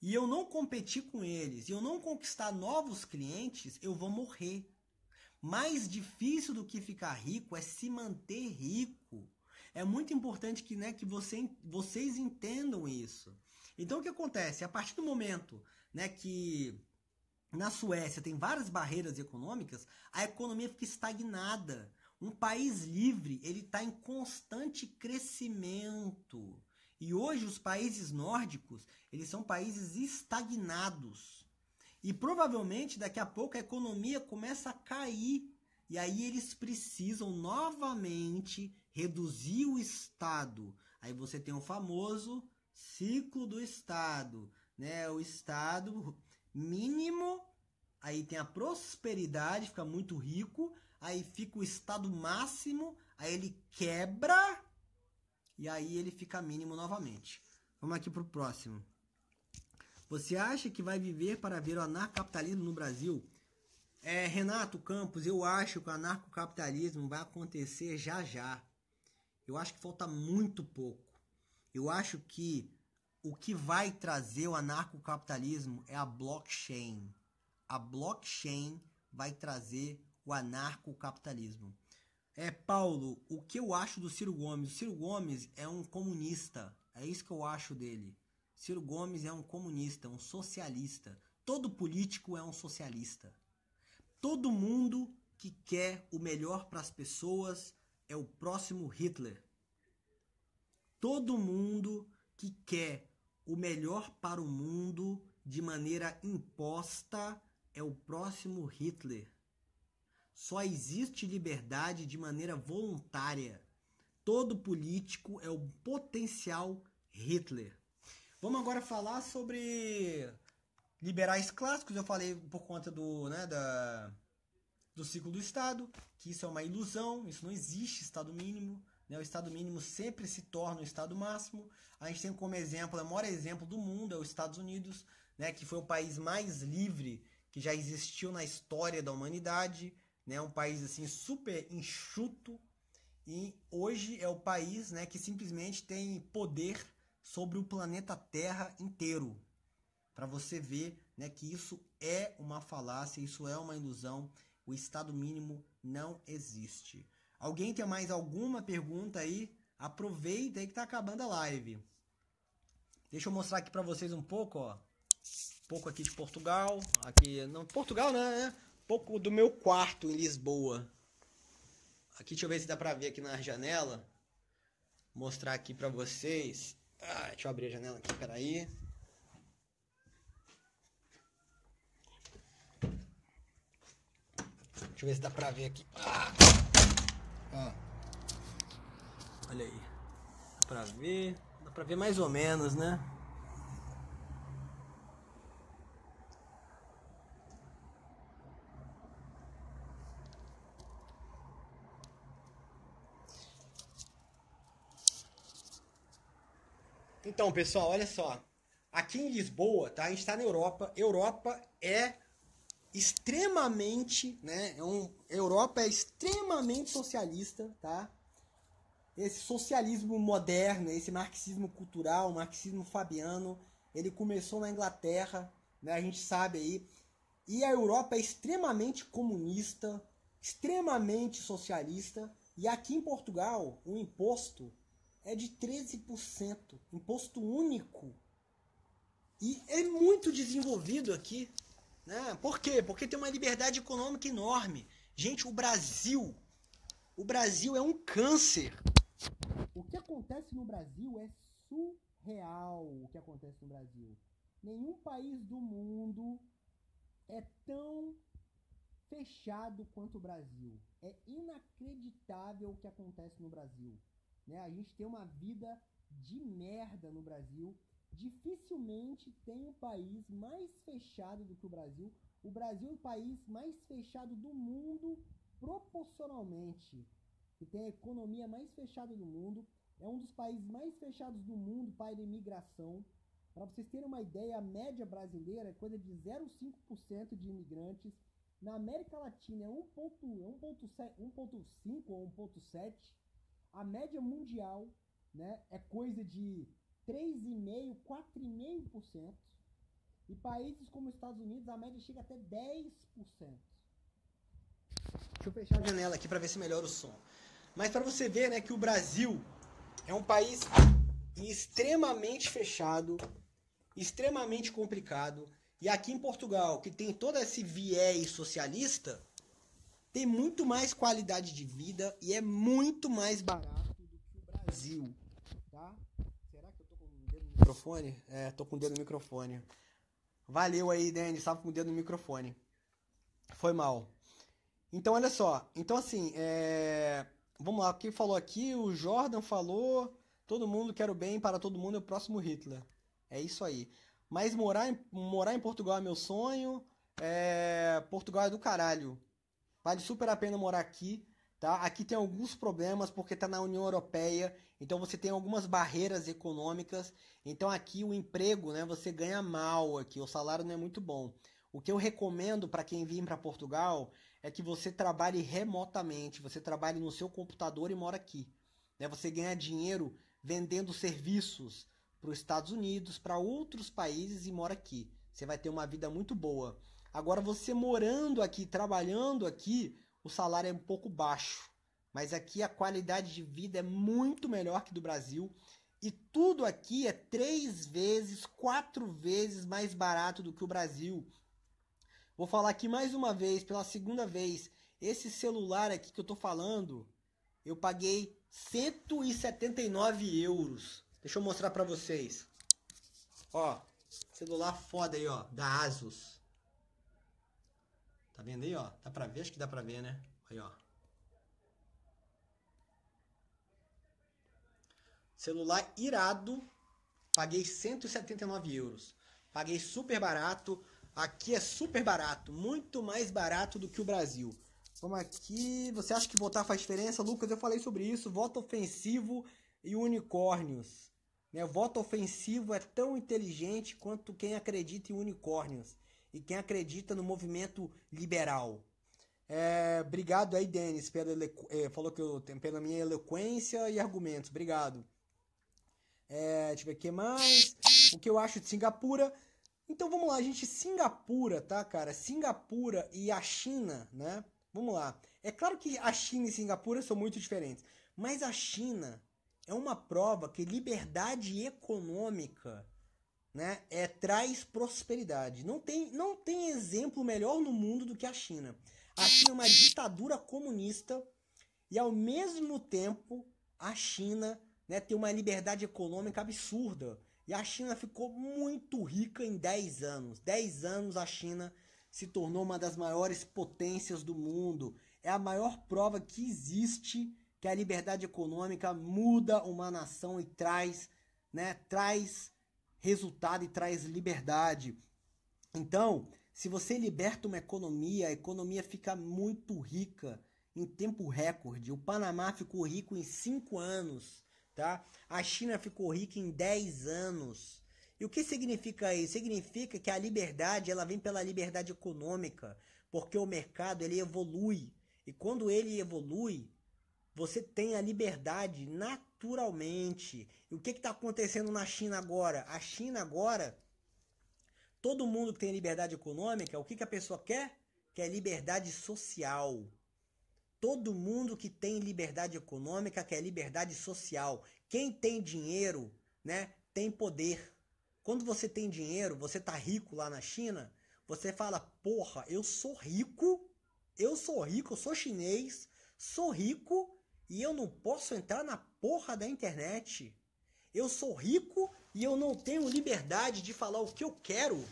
e eu não competir com eles e eu não conquistar novos clientes, eu vou morrer. Mais difícil do que ficar rico é se manter rico. É muito importante que, né, que você, vocês entendam isso. Então o que acontece? A partir do momento né, que na Suécia tem várias barreiras econômicas, a economia fica estagnada. Um país livre, ele está em constante crescimento. E hoje os países nórdicos, eles são países estagnados. E provavelmente daqui a pouco a economia começa a cair. E aí eles precisam novamente reduzir o Estado. Aí você tem o famoso ciclo do Estado. Né? O Estado mínimo, aí tem a prosperidade, fica muito rico, aí fica o estado máximo, aí ele quebra e aí ele fica mínimo novamente. Vamos aqui pro próximo. Você acha que vai viver para ver o anarcocapitalismo no Brasil? É, Renato Campos, eu acho que o anarcocapitalismo vai acontecer já já. Eu acho que falta muito pouco. Eu acho que o que vai trazer o anarcocapitalismo é a blockchain. A blockchain vai trazer o anarcocapitalismo. É, Paulo, o que eu acho do Ciro Gomes? O Ciro Gomes é um comunista. É isso que eu acho dele. Ciro Gomes é um comunista, um socialista. Todo político é um socialista. Todo mundo que quer o melhor para as pessoas é o próximo Hitler. Todo mundo que quer o melhor para o mundo de maneira imposta é o próximo Hitler. Só existe liberdade de maneira voluntária. Todo político é o potencial Hitler. Vamos agora falar sobre liberais clássicos. Eu falei por conta do, né, da, do ciclo do Estado, que isso é uma ilusão, isso não existe Estado mínimo. Né? O estado mínimo sempre se torna o estado máximo. A gente tem como exemplo, o maior exemplo do mundo é os Estados Unidos, né? que foi o país mais livre que já existiu na história da humanidade. Né? Um país assim super enxuto. E hoje é o país né, que simplesmente tem poder sobre o planeta Terra inteiro. Para você ver né, que isso é uma falácia, isso é uma ilusão. O estado mínimo não existe. Alguém tem mais alguma pergunta aí? Aproveita aí que tá acabando a live. Deixa eu mostrar aqui para vocês um pouco, ó. Um pouco aqui de Portugal, aqui não Portugal, né? Um pouco do meu quarto em Lisboa. Aqui deixa eu ver se dá para ver aqui na janela. Mostrar aqui para vocês. Ah, deixa eu abrir a janela aqui, peraí. Deixa eu ver se dá pra ver aqui. Ah! Olha aí. Dá pra ver. Dá pra ver mais ou menos, né? Então, pessoal, olha só. Aqui em Lisboa, tá? A gente está na Europa. Europa é extremamente, né? É um, Europa é extremamente socialista, tá? Esse socialismo moderno, esse marxismo cultural, marxismo fabiano, ele começou na Inglaterra, né? A gente sabe aí. E a Europa é extremamente comunista, extremamente socialista, e aqui em Portugal, o imposto é de 13%, imposto único. E é muito desenvolvido aqui, né? Por quê? Porque tem uma liberdade econômica enorme. Gente, o Brasil, o Brasil é um câncer. O que acontece no Brasil é surreal o que acontece no Brasil. Nenhum país do mundo é tão fechado quanto o Brasil. É inacreditável o que acontece no Brasil. Né? A gente tem uma vida de merda no Brasil Dificilmente tem um país mais fechado do que o Brasil. O Brasil é o país mais fechado do mundo proporcionalmente, que tem a economia mais fechada do mundo, é um dos países mais fechados do mundo para imigração. Para vocês terem uma ideia, a média brasileira é coisa de 0,5% de imigrantes. Na América Latina é 1,5 é ou 1,7. A média mundial né, é coisa de 3,5%, 4,5%. E países como Estados Unidos, a média chega até 10%. Deixa eu fechar a janela aqui para ver se melhora o som. Mas para você ver né, que o Brasil é um país extremamente fechado, extremamente complicado. E aqui em Portugal, que tem todo esse viés socialista, tem muito mais qualidade de vida e é muito mais barato do que o Brasil. Microfone? É, tô com o dedo no microfone. Valeu aí, Dani, estava com o dedo no microfone. Foi mal. Então, olha só. Então, assim, é... vamos lá. Quem falou aqui? O Jordan falou. Todo mundo quer o bem para todo mundo é o próximo Hitler. É isso aí. Mas morar em, morar em Portugal é meu sonho. É... Portugal é do caralho. Vale super a pena morar aqui. Tá? Aqui tem alguns problemas porque está na União Europeia, então você tem algumas barreiras econômicas. Então aqui o emprego, né, você ganha mal aqui, o salário não é muito bom. O que eu recomendo para quem vem para Portugal é que você trabalhe remotamente, você trabalhe no seu computador e mora aqui. Né? Você ganha dinheiro vendendo serviços para os Estados Unidos, para outros países e mora aqui. Você vai ter uma vida muito boa. Agora você morando aqui, trabalhando aqui, o salário é um pouco baixo, mas aqui a qualidade de vida é muito melhor que do Brasil. E tudo aqui é três vezes, quatro vezes mais barato do que o Brasil. Vou falar aqui mais uma vez, pela segunda vez. Esse celular aqui que eu tô falando, eu paguei 179 euros. Deixa eu mostrar para vocês. Ó, celular foda aí, ó, da Asus. Tá vendo aí, ó? Dá pra ver? Acho que dá pra ver, né? Aí, ó. Celular irado. Paguei 179 euros. Paguei super barato. Aqui é super barato. Muito mais barato do que o Brasil. Vamos aqui. Você acha que votar faz diferença? Lucas, eu falei sobre isso. Voto ofensivo e unicórnios. Né? Voto ofensivo é tão inteligente quanto quem acredita em unicórnios e quem acredita no movimento liberal. É, obrigado aí, Denis, pela é, falou que eu pela minha eloquência e argumentos. Obrigado. É, deixa eu ver aqui que mais. O que eu acho de Singapura. Então vamos lá, gente. Singapura, tá, cara? Singapura e a China, né? Vamos lá. É claro que a China e Singapura são muito diferentes, mas a China é uma prova que liberdade econômica né, é, traz prosperidade. Não tem, não tem exemplo melhor no mundo do que a China. A China é uma ditadura comunista e, ao mesmo tempo, a China né, tem uma liberdade econômica absurda. E a China ficou muito rica em 10 anos. 10 anos a China se tornou uma das maiores potências do mundo. É a maior prova que existe que a liberdade econômica muda uma nação e traz, né, traz resultado e traz liberdade. Então, se você liberta uma economia, a economia fica muito rica em tempo recorde. O Panamá ficou rico em 5 anos, tá? A China ficou rica em 10 anos. E o que significa isso? Significa que a liberdade, ela vem pela liberdade econômica, porque o mercado ele evolui. E quando ele evolui, você tem a liberdade naturalmente. E o que está acontecendo na China agora? A China agora, todo mundo que tem liberdade econômica, o que, que a pessoa quer? Quer liberdade social. Todo mundo que tem liberdade econômica quer liberdade social. Quem tem dinheiro, né, tem poder. Quando você tem dinheiro, você tá rico lá na China, você fala: "Porra, eu sou rico. Eu sou rico, eu sou chinês, sou rico e eu não posso entrar na porra da internet. Eu sou rico e eu não tenho liberdade de falar o que eu quero.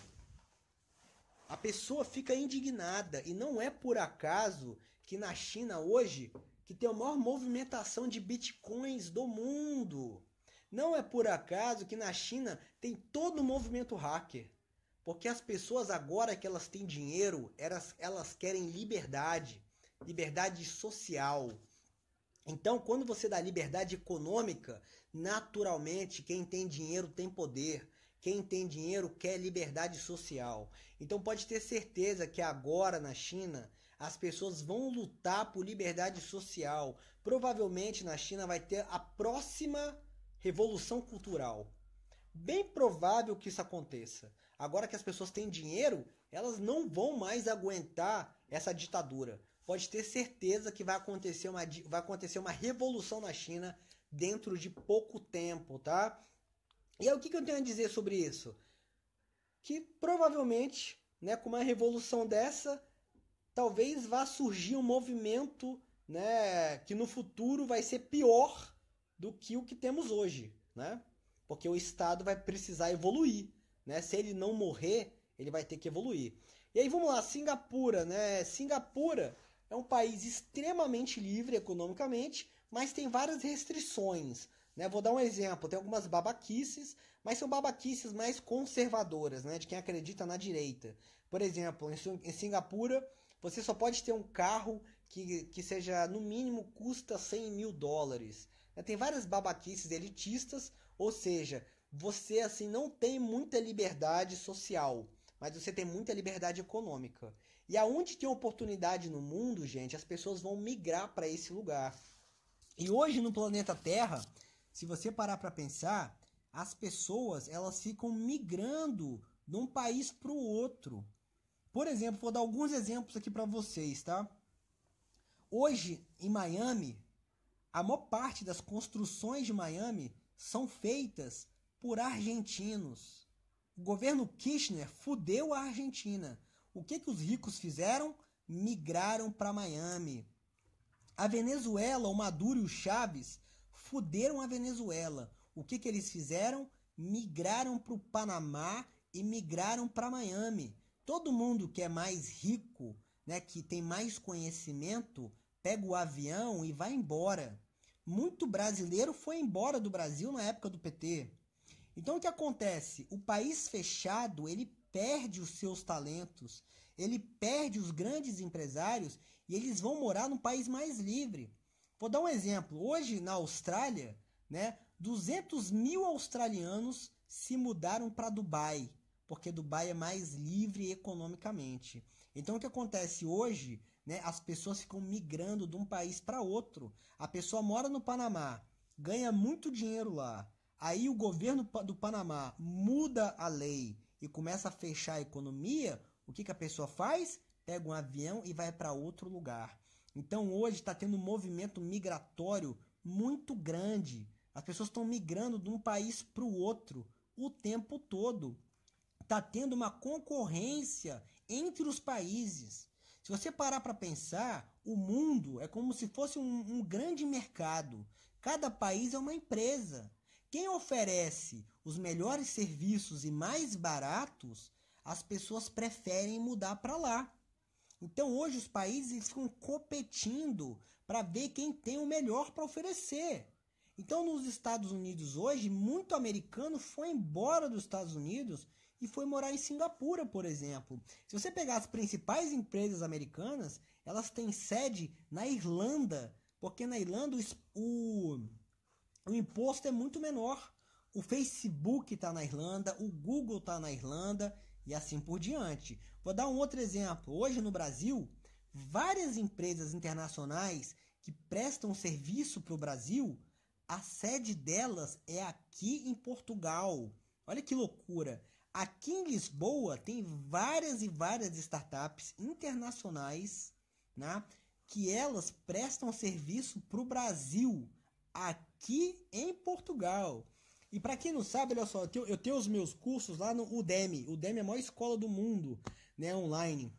A pessoa fica indignada e não é por acaso que na China hoje que tem a maior movimentação de bitcoins do mundo. Não é por acaso que na China tem todo o movimento hacker. Porque as pessoas agora que elas têm dinheiro, elas, elas querem liberdade, liberdade social então, quando você dá liberdade econômica, naturalmente quem tem dinheiro tem poder. Quem tem dinheiro quer liberdade social. Então pode ter certeza que agora na China as pessoas vão lutar por liberdade social. Provavelmente na China vai ter a próxima revolução cultural. Bem provável que isso aconteça. Agora que as pessoas têm dinheiro, elas não vão mais aguentar essa ditadura pode ter certeza que vai acontecer uma, vai acontecer uma revolução na China dentro de pouco tempo, tá? E aí, o que, que eu tenho a dizer sobre isso? Que provavelmente, né, com uma revolução dessa, talvez vá surgir um movimento né, que no futuro vai ser pior do que o que temos hoje, né? Porque o Estado vai precisar evoluir, né? Se ele não morrer, ele vai ter que evoluir. E aí vamos lá, Singapura, né? Singapura é um país extremamente livre economicamente, mas tem várias restrições. Né? Vou dar um exemplo: tem algumas babaquices, mas são babaquices mais conservadoras, né? de quem acredita na direita. Por exemplo, em Singapura, você só pode ter um carro que, que seja, no mínimo, custa 100 mil dólares. Né? Tem várias babaquices elitistas, ou seja, você assim não tem muita liberdade social, mas você tem muita liberdade econômica. E aonde tem oportunidade no mundo, gente, as pessoas vão migrar para esse lugar. E hoje no planeta Terra, se você parar para pensar, as pessoas elas ficam migrando de um país para o outro. Por exemplo, vou dar alguns exemplos aqui para vocês, tá? Hoje em Miami, a maior parte das construções de Miami são feitas por argentinos. O governo Kirchner fudeu a Argentina o que, que os ricos fizeram? Migraram para Miami. A Venezuela, o Maduro e o Chaves fuderam a Venezuela. O que, que eles fizeram? Migraram para o Panamá e migraram para Miami. Todo mundo que é mais rico, né, que tem mais conhecimento, pega o avião e vai embora. Muito brasileiro foi embora do Brasil na época do PT. Então o que acontece? O país fechado, ele perde os seus talentos, ele perde os grandes empresários e eles vão morar num país mais livre. Vou dar um exemplo. Hoje, na Austrália, né, 200 mil australianos se mudaram para Dubai, porque Dubai é mais livre economicamente. Então, o que acontece hoje, né, as pessoas ficam migrando de um país para outro. A pessoa mora no Panamá, ganha muito dinheiro lá. Aí o governo do Panamá muda a lei e começa a fechar a economia, o que, que a pessoa faz? Pega um avião e vai para outro lugar. Então hoje está tendo um movimento migratório muito grande. As pessoas estão migrando de um país para o outro o tempo todo. Está tendo uma concorrência entre os países. Se você parar para pensar, o mundo é como se fosse um, um, grande mercado. Cada país é uma empresa. Quem oferece os melhores serviços e mais baratos, as pessoas preferem mudar para lá. Então hoje os países ficam competindo para ver quem tem o melhor para oferecer. Então nos Estados Unidos hoje, muito americano foi embora dos Estados Unidos e foi morar em Singapura, por exemplo. Se você pegar as principais empresas americanas, elas têm sede na Irlanda, porque na Irlanda o, o, o imposto é muito menor o Facebook está na Irlanda, o Google está na Irlanda e assim por diante. Vou dar um outro exemplo. Hoje no Brasil, várias empresas internacionais que prestam serviço para o Brasil, a sede delas é aqui em Portugal. Olha que loucura! Aqui em Lisboa tem várias e várias startups internacionais, né, que elas prestam serviço para o Brasil aqui em Portugal. E para quem não sabe, olha só, eu tenho, eu tenho, os meus cursos lá no Udemy. Udemy é a maior escola do mundo, né, online.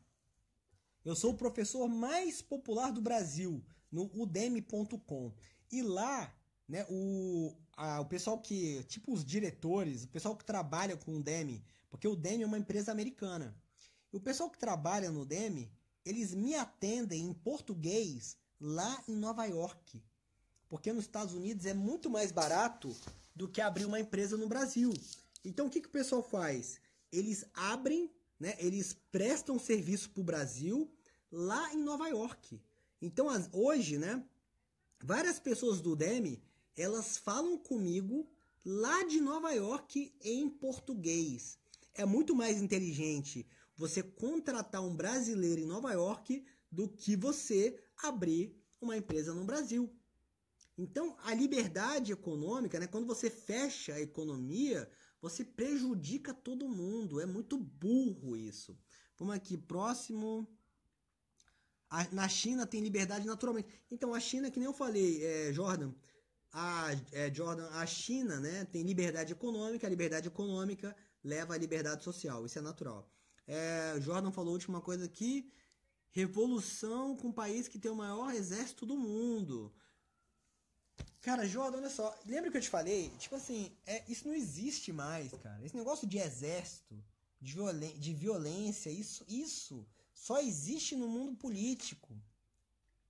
Eu sou o professor mais popular do Brasil no udemy.com. E lá, né, o, a, o pessoal que, tipo os diretores, o pessoal que trabalha com o Udemy, porque o Udemy é uma empresa americana. E o pessoal que trabalha no Udemy, eles me atendem em português lá em Nova York. Porque nos Estados Unidos é muito mais barato do que abrir uma empresa no Brasil. Então o que, que o pessoal faz? Eles abrem, né? Eles prestam serviço para o Brasil lá em Nova York. Então as, hoje, né? Várias pessoas do DEM elas falam comigo lá de Nova York em português. É muito mais inteligente você contratar um brasileiro em Nova York do que você abrir uma empresa no Brasil. Então, a liberdade econômica, né, quando você fecha a economia, você prejudica todo mundo. É muito burro isso. Vamos aqui, próximo. A, na China tem liberdade naturalmente. Então, a China, que nem eu falei, é, Jordan, a, é, Jordan, a China né, tem liberdade econômica, a liberdade econômica leva à liberdade social. Isso é natural. É, Jordan falou a última coisa aqui. Revolução com o país que tem o maior exército do mundo. Cara, Jordan, olha só. Lembra que eu te falei? Tipo assim, é, isso não existe mais, cara. Esse negócio de exército, de, violen de violência, isso, isso só existe no mundo político.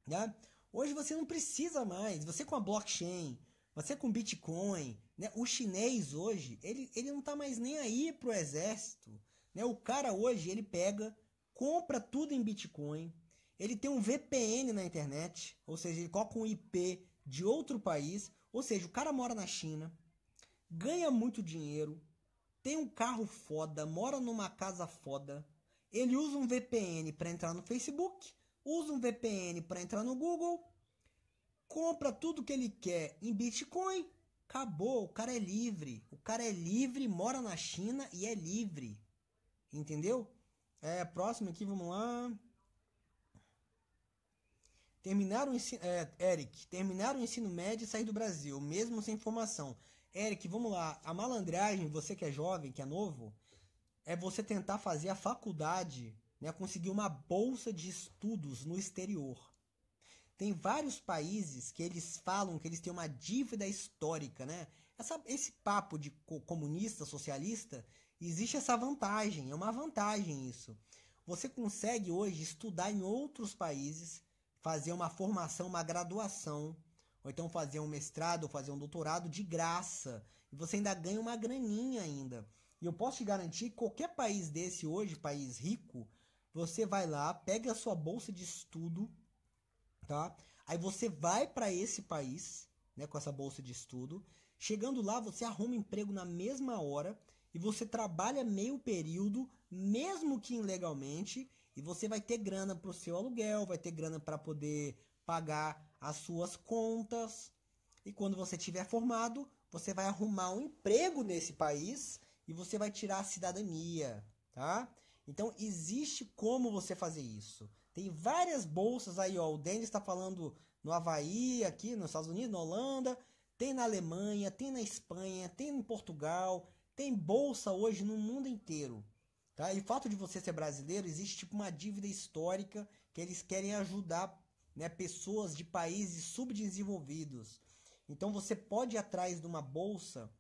Né? Hoje você não precisa mais. Você com a blockchain, você com Bitcoin, né? O chinês hoje, ele, ele não tá mais nem aí pro exército, né? O cara hoje, ele pega, compra tudo em Bitcoin, ele tem um VPN na internet, ou seja, ele coloca um IP de outro país, ou seja, o cara mora na China, ganha muito dinheiro, tem um carro foda, mora numa casa foda, ele usa um VPN para entrar no Facebook, usa um VPN para entrar no Google, compra tudo que ele quer em Bitcoin, acabou, o cara é livre. O cara é livre, mora na China e é livre. Entendeu? É, próximo aqui, vamos lá. Terminar o ensino, é, Eric, terminar o ensino médio e sair do Brasil, mesmo sem formação. Eric, vamos lá. A malandragem, você que é jovem, que é novo, é você tentar fazer a faculdade, né, conseguir uma bolsa de estudos no exterior. Tem vários países que eles falam que eles têm uma dívida histórica, né? Essa, esse papo de comunista, socialista, existe essa vantagem, é uma vantagem isso. Você consegue hoje estudar em outros países, fazer uma formação, uma graduação, ou então fazer um mestrado, ou fazer um doutorado de graça, e você ainda ganha uma graninha ainda. E eu posso te garantir que qualquer país desse hoje, país rico, você vai lá, pega a sua bolsa de estudo, tá? Aí você vai para esse país, né, com essa bolsa de estudo. Chegando lá, você arruma emprego na mesma hora e você trabalha meio período, mesmo que ilegalmente, e você vai ter grana para o seu aluguel, vai ter grana para poder pagar as suas contas. E quando você tiver formado, você vai arrumar um emprego nesse país e você vai tirar a cidadania, tá? Então existe como você fazer isso. Tem várias bolsas aí, ó. O Denis está falando no Havaí, aqui nos Estados Unidos, na Holanda, tem na Alemanha, tem na Espanha, tem em Portugal, tem bolsa hoje no mundo inteiro. Tá? E o fato de você ser brasileiro, existe tipo uma dívida histórica que eles querem ajudar né, pessoas de países subdesenvolvidos. Então você pode ir atrás de uma bolsa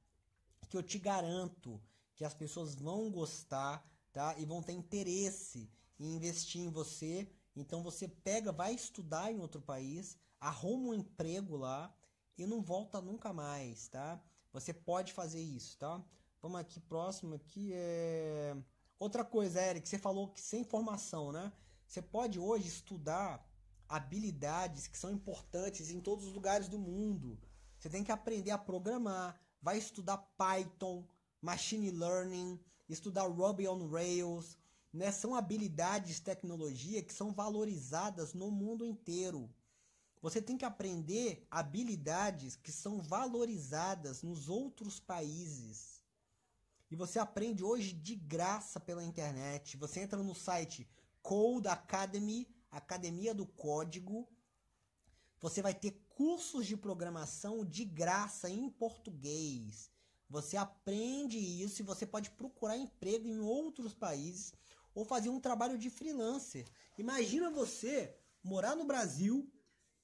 que eu te garanto que as pessoas vão gostar tá? e vão ter interesse em investir em você. Então você pega, vai estudar em outro país, arruma um emprego lá e não volta nunca mais, tá? Você pode fazer isso, tá? Vamos aqui, próximo aqui é Outra coisa, Eric, você falou que sem formação, né? Você pode hoje estudar habilidades que são importantes em todos os lugares do mundo. Você tem que aprender a programar, vai estudar Python, Machine Learning, estudar Ruby on Rails, né? São habilidades, tecnologia que são valorizadas no mundo inteiro. Você tem que aprender habilidades que são valorizadas nos outros países e você aprende hoje de graça pela internet. Você entra no site Code Academy, Academia do Código. Você vai ter cursos de programação de graça em português. Você aprende isso e você pode procurar emprego em outros países ou fazer um trabalho de freelancer. Imagina você morar no Brasil,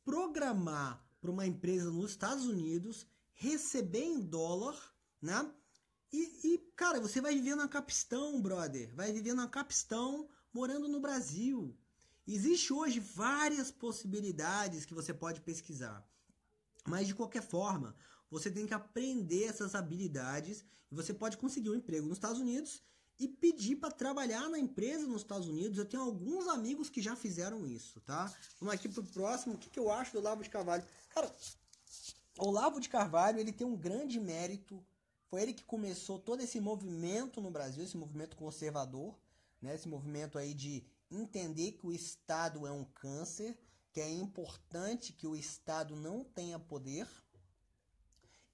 programar para uma empresa nos Estados Unidos, receber em dólar, né? E, e, cara, você vai viver na capistão, brother. Vai viver na capistão morando no Brasil. Existe hoje várias possibilidades que você pode pesquisar. Mas de qualquer forma, você tem que aprender essas habilidades e você pode conseguir um emprego nos Estados Unidos e pedir para trabalhar na empresa nos Estados Unidos. Eu tenho alguns amigos que já fizeram isso, tá? Vamos aqui pro próximo. O que, que eu acho do Olavo de Carvalho? Cara, Olavo de Carvalho ele tem um grande mérito foi ele que começou todo esse movimento no Brasil, esse movimento conservador, né? esse movimento aí de entender que o Estado é um câncer, que é importante que o Estado não tenha poder.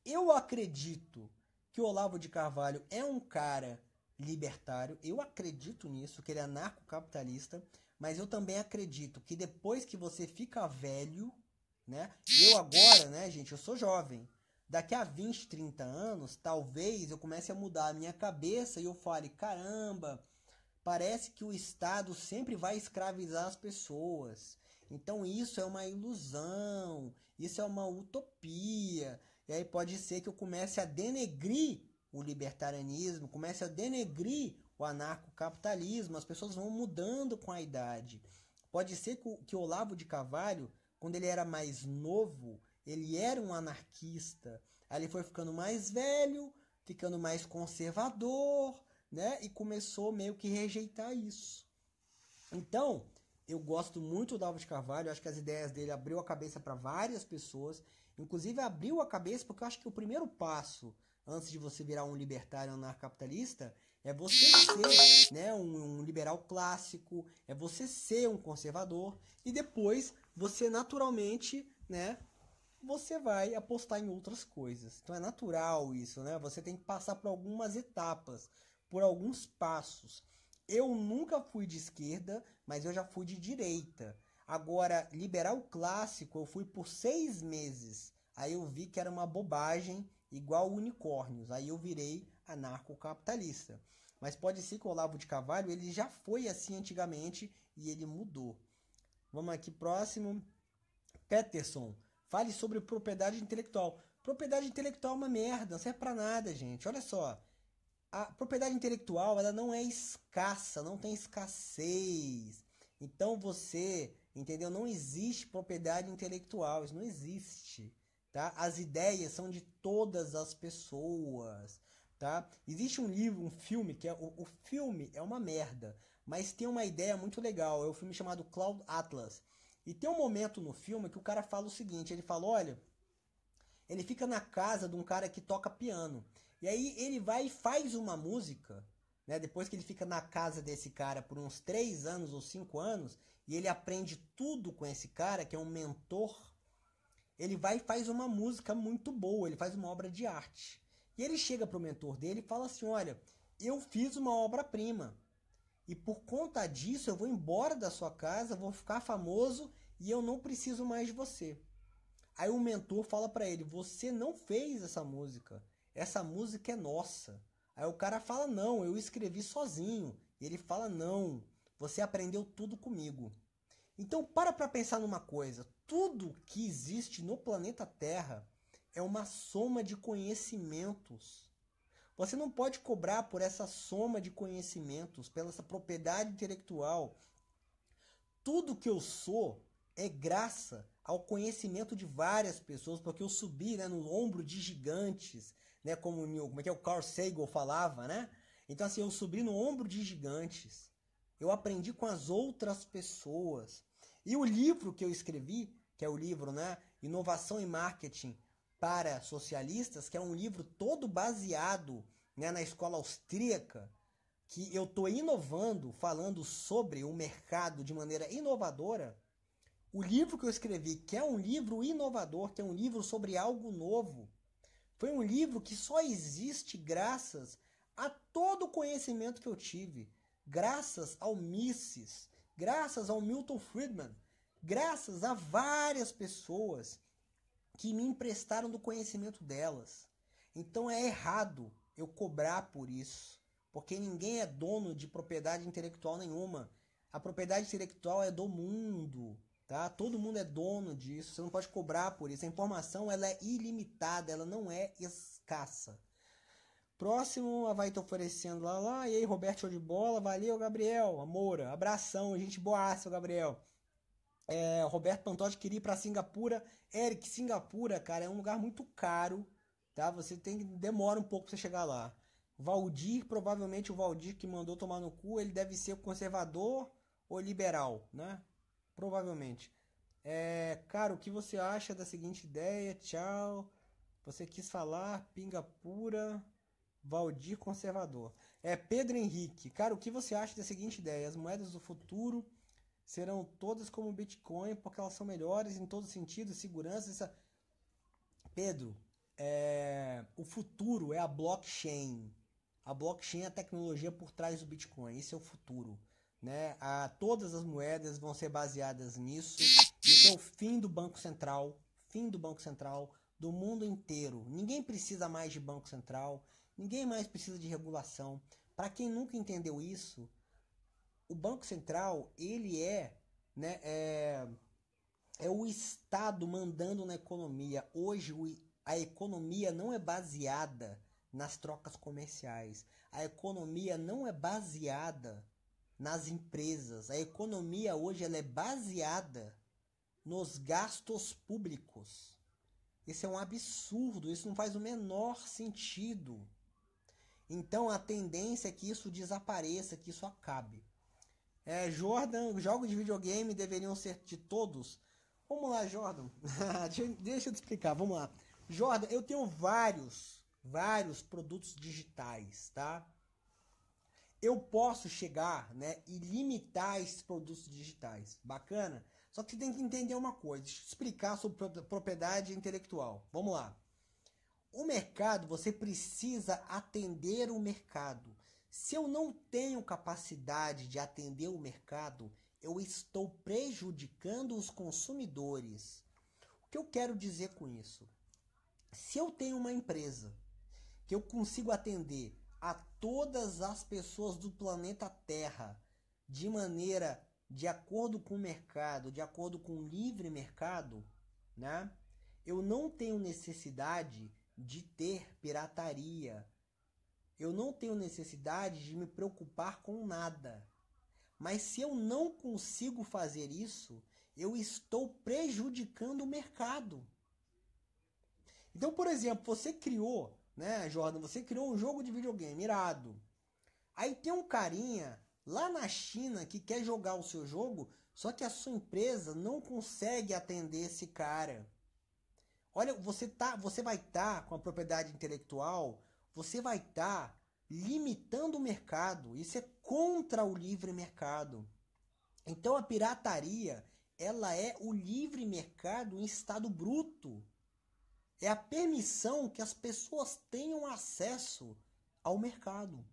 Eu acredito que o Olavo de Carvalho é um cara libertário, eu acredito nisso, que ele é anarcocapitalista, mas eu também acredito que depois que você fica velho, né? Eu agora, né, gente, eu sou jovem daqui a 20, 30 anos, talvez eu comece a mudar a minha cabeça e eu fale: caramba, parece que o Estado sempre vai escravizar as pessoas. Então isso é uma ilusão, isso é uma utopia. E aí pode ser que eu comece a denegrir o libertarianismo, comece a denegrir o anarcocapitalismo. As pessoas vão mudando com a idade. Pode ser que o Olavo de Carvalho, quando ele era mais novo, ele era um anarquista. Aí ele foi ficando mais velho, ficando mais conservador, né? E começou meio que rejeitar isso. Então, eu gosto muito do Alves de Carvalho, acho que as ideias dele abriu a cabeça para várias pessoas, inclusive abriu a cabeça porque eu acho que o primeiro passo antes de você virar um libertário anarcapitalista é você ser né, um, um liberal clássico, é você ser um conservador e depois você naturalmente né, você vai apostar em outras coisas. Então é natural isso, né? Você tem que passar por algumas etapas, por alguns passos. Eu nunca fui de esquerda, mas eu já fui de direita. Agora, liberal clássico, eu fui por seis meses. Aí eu vi que era uma bobagem, igual unicórnios. Aí eu virei anarcocapitalista. Mas pode ser que o Olavo de Cavalho, ele já foi assim antigamente e ele mudou. Vamos aqui próximo. Peterson, Fale sobre propriedade intelectual. Propriedade intelectual é uma merda, não serve para nada, gente. Olha só. A propriedade intelectual, ela não é escassa, não tem escassez. Então você, entendeu? Não existe propriedade intelectual, isso não existe, tá? As ideias são de todas as pessoas, tá? Existe um livro, um filme que é o, o filme é uma merda, mas tem uma ideia muito legal. É o um filme chamado Cloud Atlas e tem um momento no filme que o cara fala o seguinte, ele fala, olha, ele fica na casa de um cara que toca piano. E aí ele vai e faz uma música, né? Depois que ele fica na casa desse cara por uns três anos ou cinco anos, e ele aprende tudo com esse cara, que é um mentor, ele vai e faz uma música muito boa, ele faz uma obra de arte. E ele chega pro mentor dele e fala assim: olha, eu fiz uma obra-prima. E por conta disso, eu vou embora da sua casa, vou ficar famoso e eu não preciso mais de você. Aí o mentor fala para ele: Você não fez essa música. Essa música é nossa. Aí o cara fala: Não, eu escrevi sozinho. E ele fala: Não, você aprendeu tudo comigo. Então para para pensar numa coisa: tudo que existe no planeta Terra é uma soma de conhecimentos você não pode cobrar por essa soma de conhecimentos, pela essa propriedade intelectual. Tudo que eu sou é graça ao conhecimento de várias pessoas, porque eu subi né, no ombro de gigantes, né, como, como é que é, o Carl Sagan falava, né? Então, assim, eu subi no ombro de gigantes. Eu aprendi com as outras pessoas. E o livro que eu escrevi, que é o livro, né? Inovação e Marketing para Socialistas, que é um livro todo baseado né, na escola austríaca, que eu estou inovando, falando sobre o mercado de maneira inovadora. O livro que eu escrevi, que é um livro inovador, que é um livro sobre algo novo, foi um livro que só existe graças a todo o conhecimento que eu tive, graças ao Mises, graças ao Milton Friedman, graças a várias pessoas que me emprestaram do conhecimento delas. Então é errado eu cobrar por isso, porque ninguém é dono de propriedade intelectual nenhuma. A propriedade intelectual é do mundo, tá? Todo mundo é dono disso, você não pode cobrar por isso. A informação ela é ilimitada, ela não é escassa. Próximo, a vai te oferecendo lá, lá. E aí, Roberto, show de bola. Valeu, Gabriel. Amoura, abração, gente boaça, Gabriel. É, Roberto Pantotti queria ir para Singapura. Eric, Singapura, cara, é um lugar muito caro, tá? Você tem demora um pouco para chegar lá. Valdir, provavelmente o Valdir que mandou tomar no cu, ele deve ser conservador ou liberal, né? Provavelmente. É, cara, o que você acha da seguinte ideia? Tchau. Você quis falar pinga pura, Valdir conservador. É Pedro Henrique. Cara, o que você acha da seguinte ideia? As moedas do futuro serão todas como Bitcoin, porque elas são melhores em todo sentido, segurança. Essa... Pedro, é... o futuro é a blockchain. A blockchain é a tecnologia por trás do Bitcoin. Esse é o futuro. Né? A, todas as moedas vão ser baseadas nisso. Então, fim do Banco Central, fim do Banco Central do mundo inteiro. Ninguém precisa mais de Banco Central, ninguém mais precisa de regulação. Para quem nunca entendeu isso, o Banco Central, ele é, né, é, é o Estado mandando na economia. Hoje, o, a economia não é baseada nas trocas comerciais. A economia não é baseada nas empresas. A economia hoje ela é baseada nos gastos públicos. Isso é um absurdo, isso não faz o menor sentido. Então a tendência é que isso desapareça, que isso acabe. É, Jordan, jogos de videogame deveriam ser de todos? Vamos lá, Jordan. <laughs> Deixa eu te explicar, vamos lá. Jordan, eu tenho vários, vários produtos digitais, tá? Eu posso chegar, né, e limitar esses produtos digitais. Bacana? Só que você tem que entender uma coisa, deixa eu explicar sobre propriedade intelectual. Vamos lá. O mercado, você precisa atender o mercado. Se eu não tenho capacidade de atender o mercado, eu estou prejudicando os consumidores. O que eu quero dizer com isso? Se eu tenho uma empresa que eu consigo atender a todas as pessoas do planeta Terra de maneira de acordo com o mercado, de acordo com o livre mercado, né? Eu não tenho necessidade de ter pirataria, eu não tenho necessidade de me preocupar com nada. Mas se eu não consigo fazer isso, eu estou prejudicando o mercado. Então, por exemplo, você criou, né, Jordan, você criou um jogo de videogame irado. Aí tem um carinha lá na China que quer jogar o seu jogo, só que a sua empresa não consegue atender esse cara. Olha, você tá, você vai estar tá com a propriedade intelectual você vai estar tá limitando o mercado. Isso é contra o livre mercado. Então a pirataria, ela é o livre mercado em estado bruto. É a permissão que as pessoas tenham acesso ao mercado.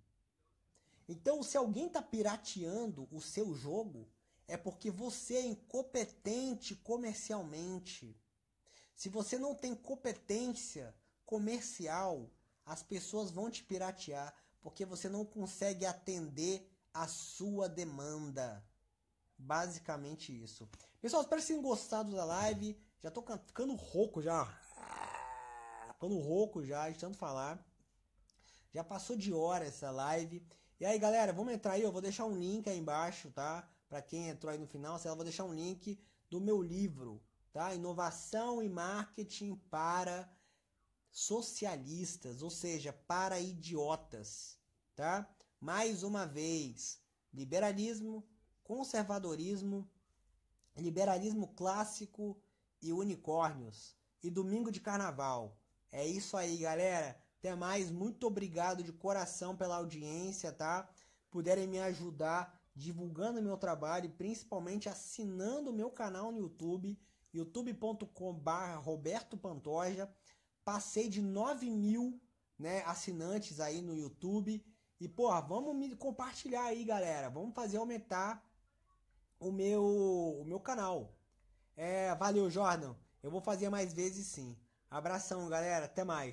Então, se alguém está pirateando o seu jogo, é porque você é incompetente comercialmente. Se você não tem competência comercial as pessoas vão te piratear porque você não consegue atender a sua demanda. Basicamente isso. Pessoal, espero que tenham gostado da live. Já tô ficando rouco já. Ah, ficando rouco já, de tanto falar. Já passou de hora essa live. E aí, galera, vamos entrar aí. Eu vou deixar um link aí embaixo, tá? Para quem entrou aí no final, sei lá, vou deixar um link do meu livro, tá? Inovação e Marketing para socialistas, ou seja, para idiotas, tá? Mais uma vez, liberalismo, conservadorismo, liberalismo clássico e unicórnios e domingo de carnaval. É isso aí, galera. Até mais, muito obrigado de coração pela audiência, tá? Puderem me ajudar divulgando meu trabalho, principalmente assinando meu canal no YouTube, youtube.com/roberto pantoja Passei de 9 mil né, assinantes aí no YouTube. E, porra, vamos me compartilhar aí, galera. Vamos fazer aumentar o meu, o meu canal. É, valeu, Jordan. Eu vou fazer mais vezes sim. Abração, galera. Até mais.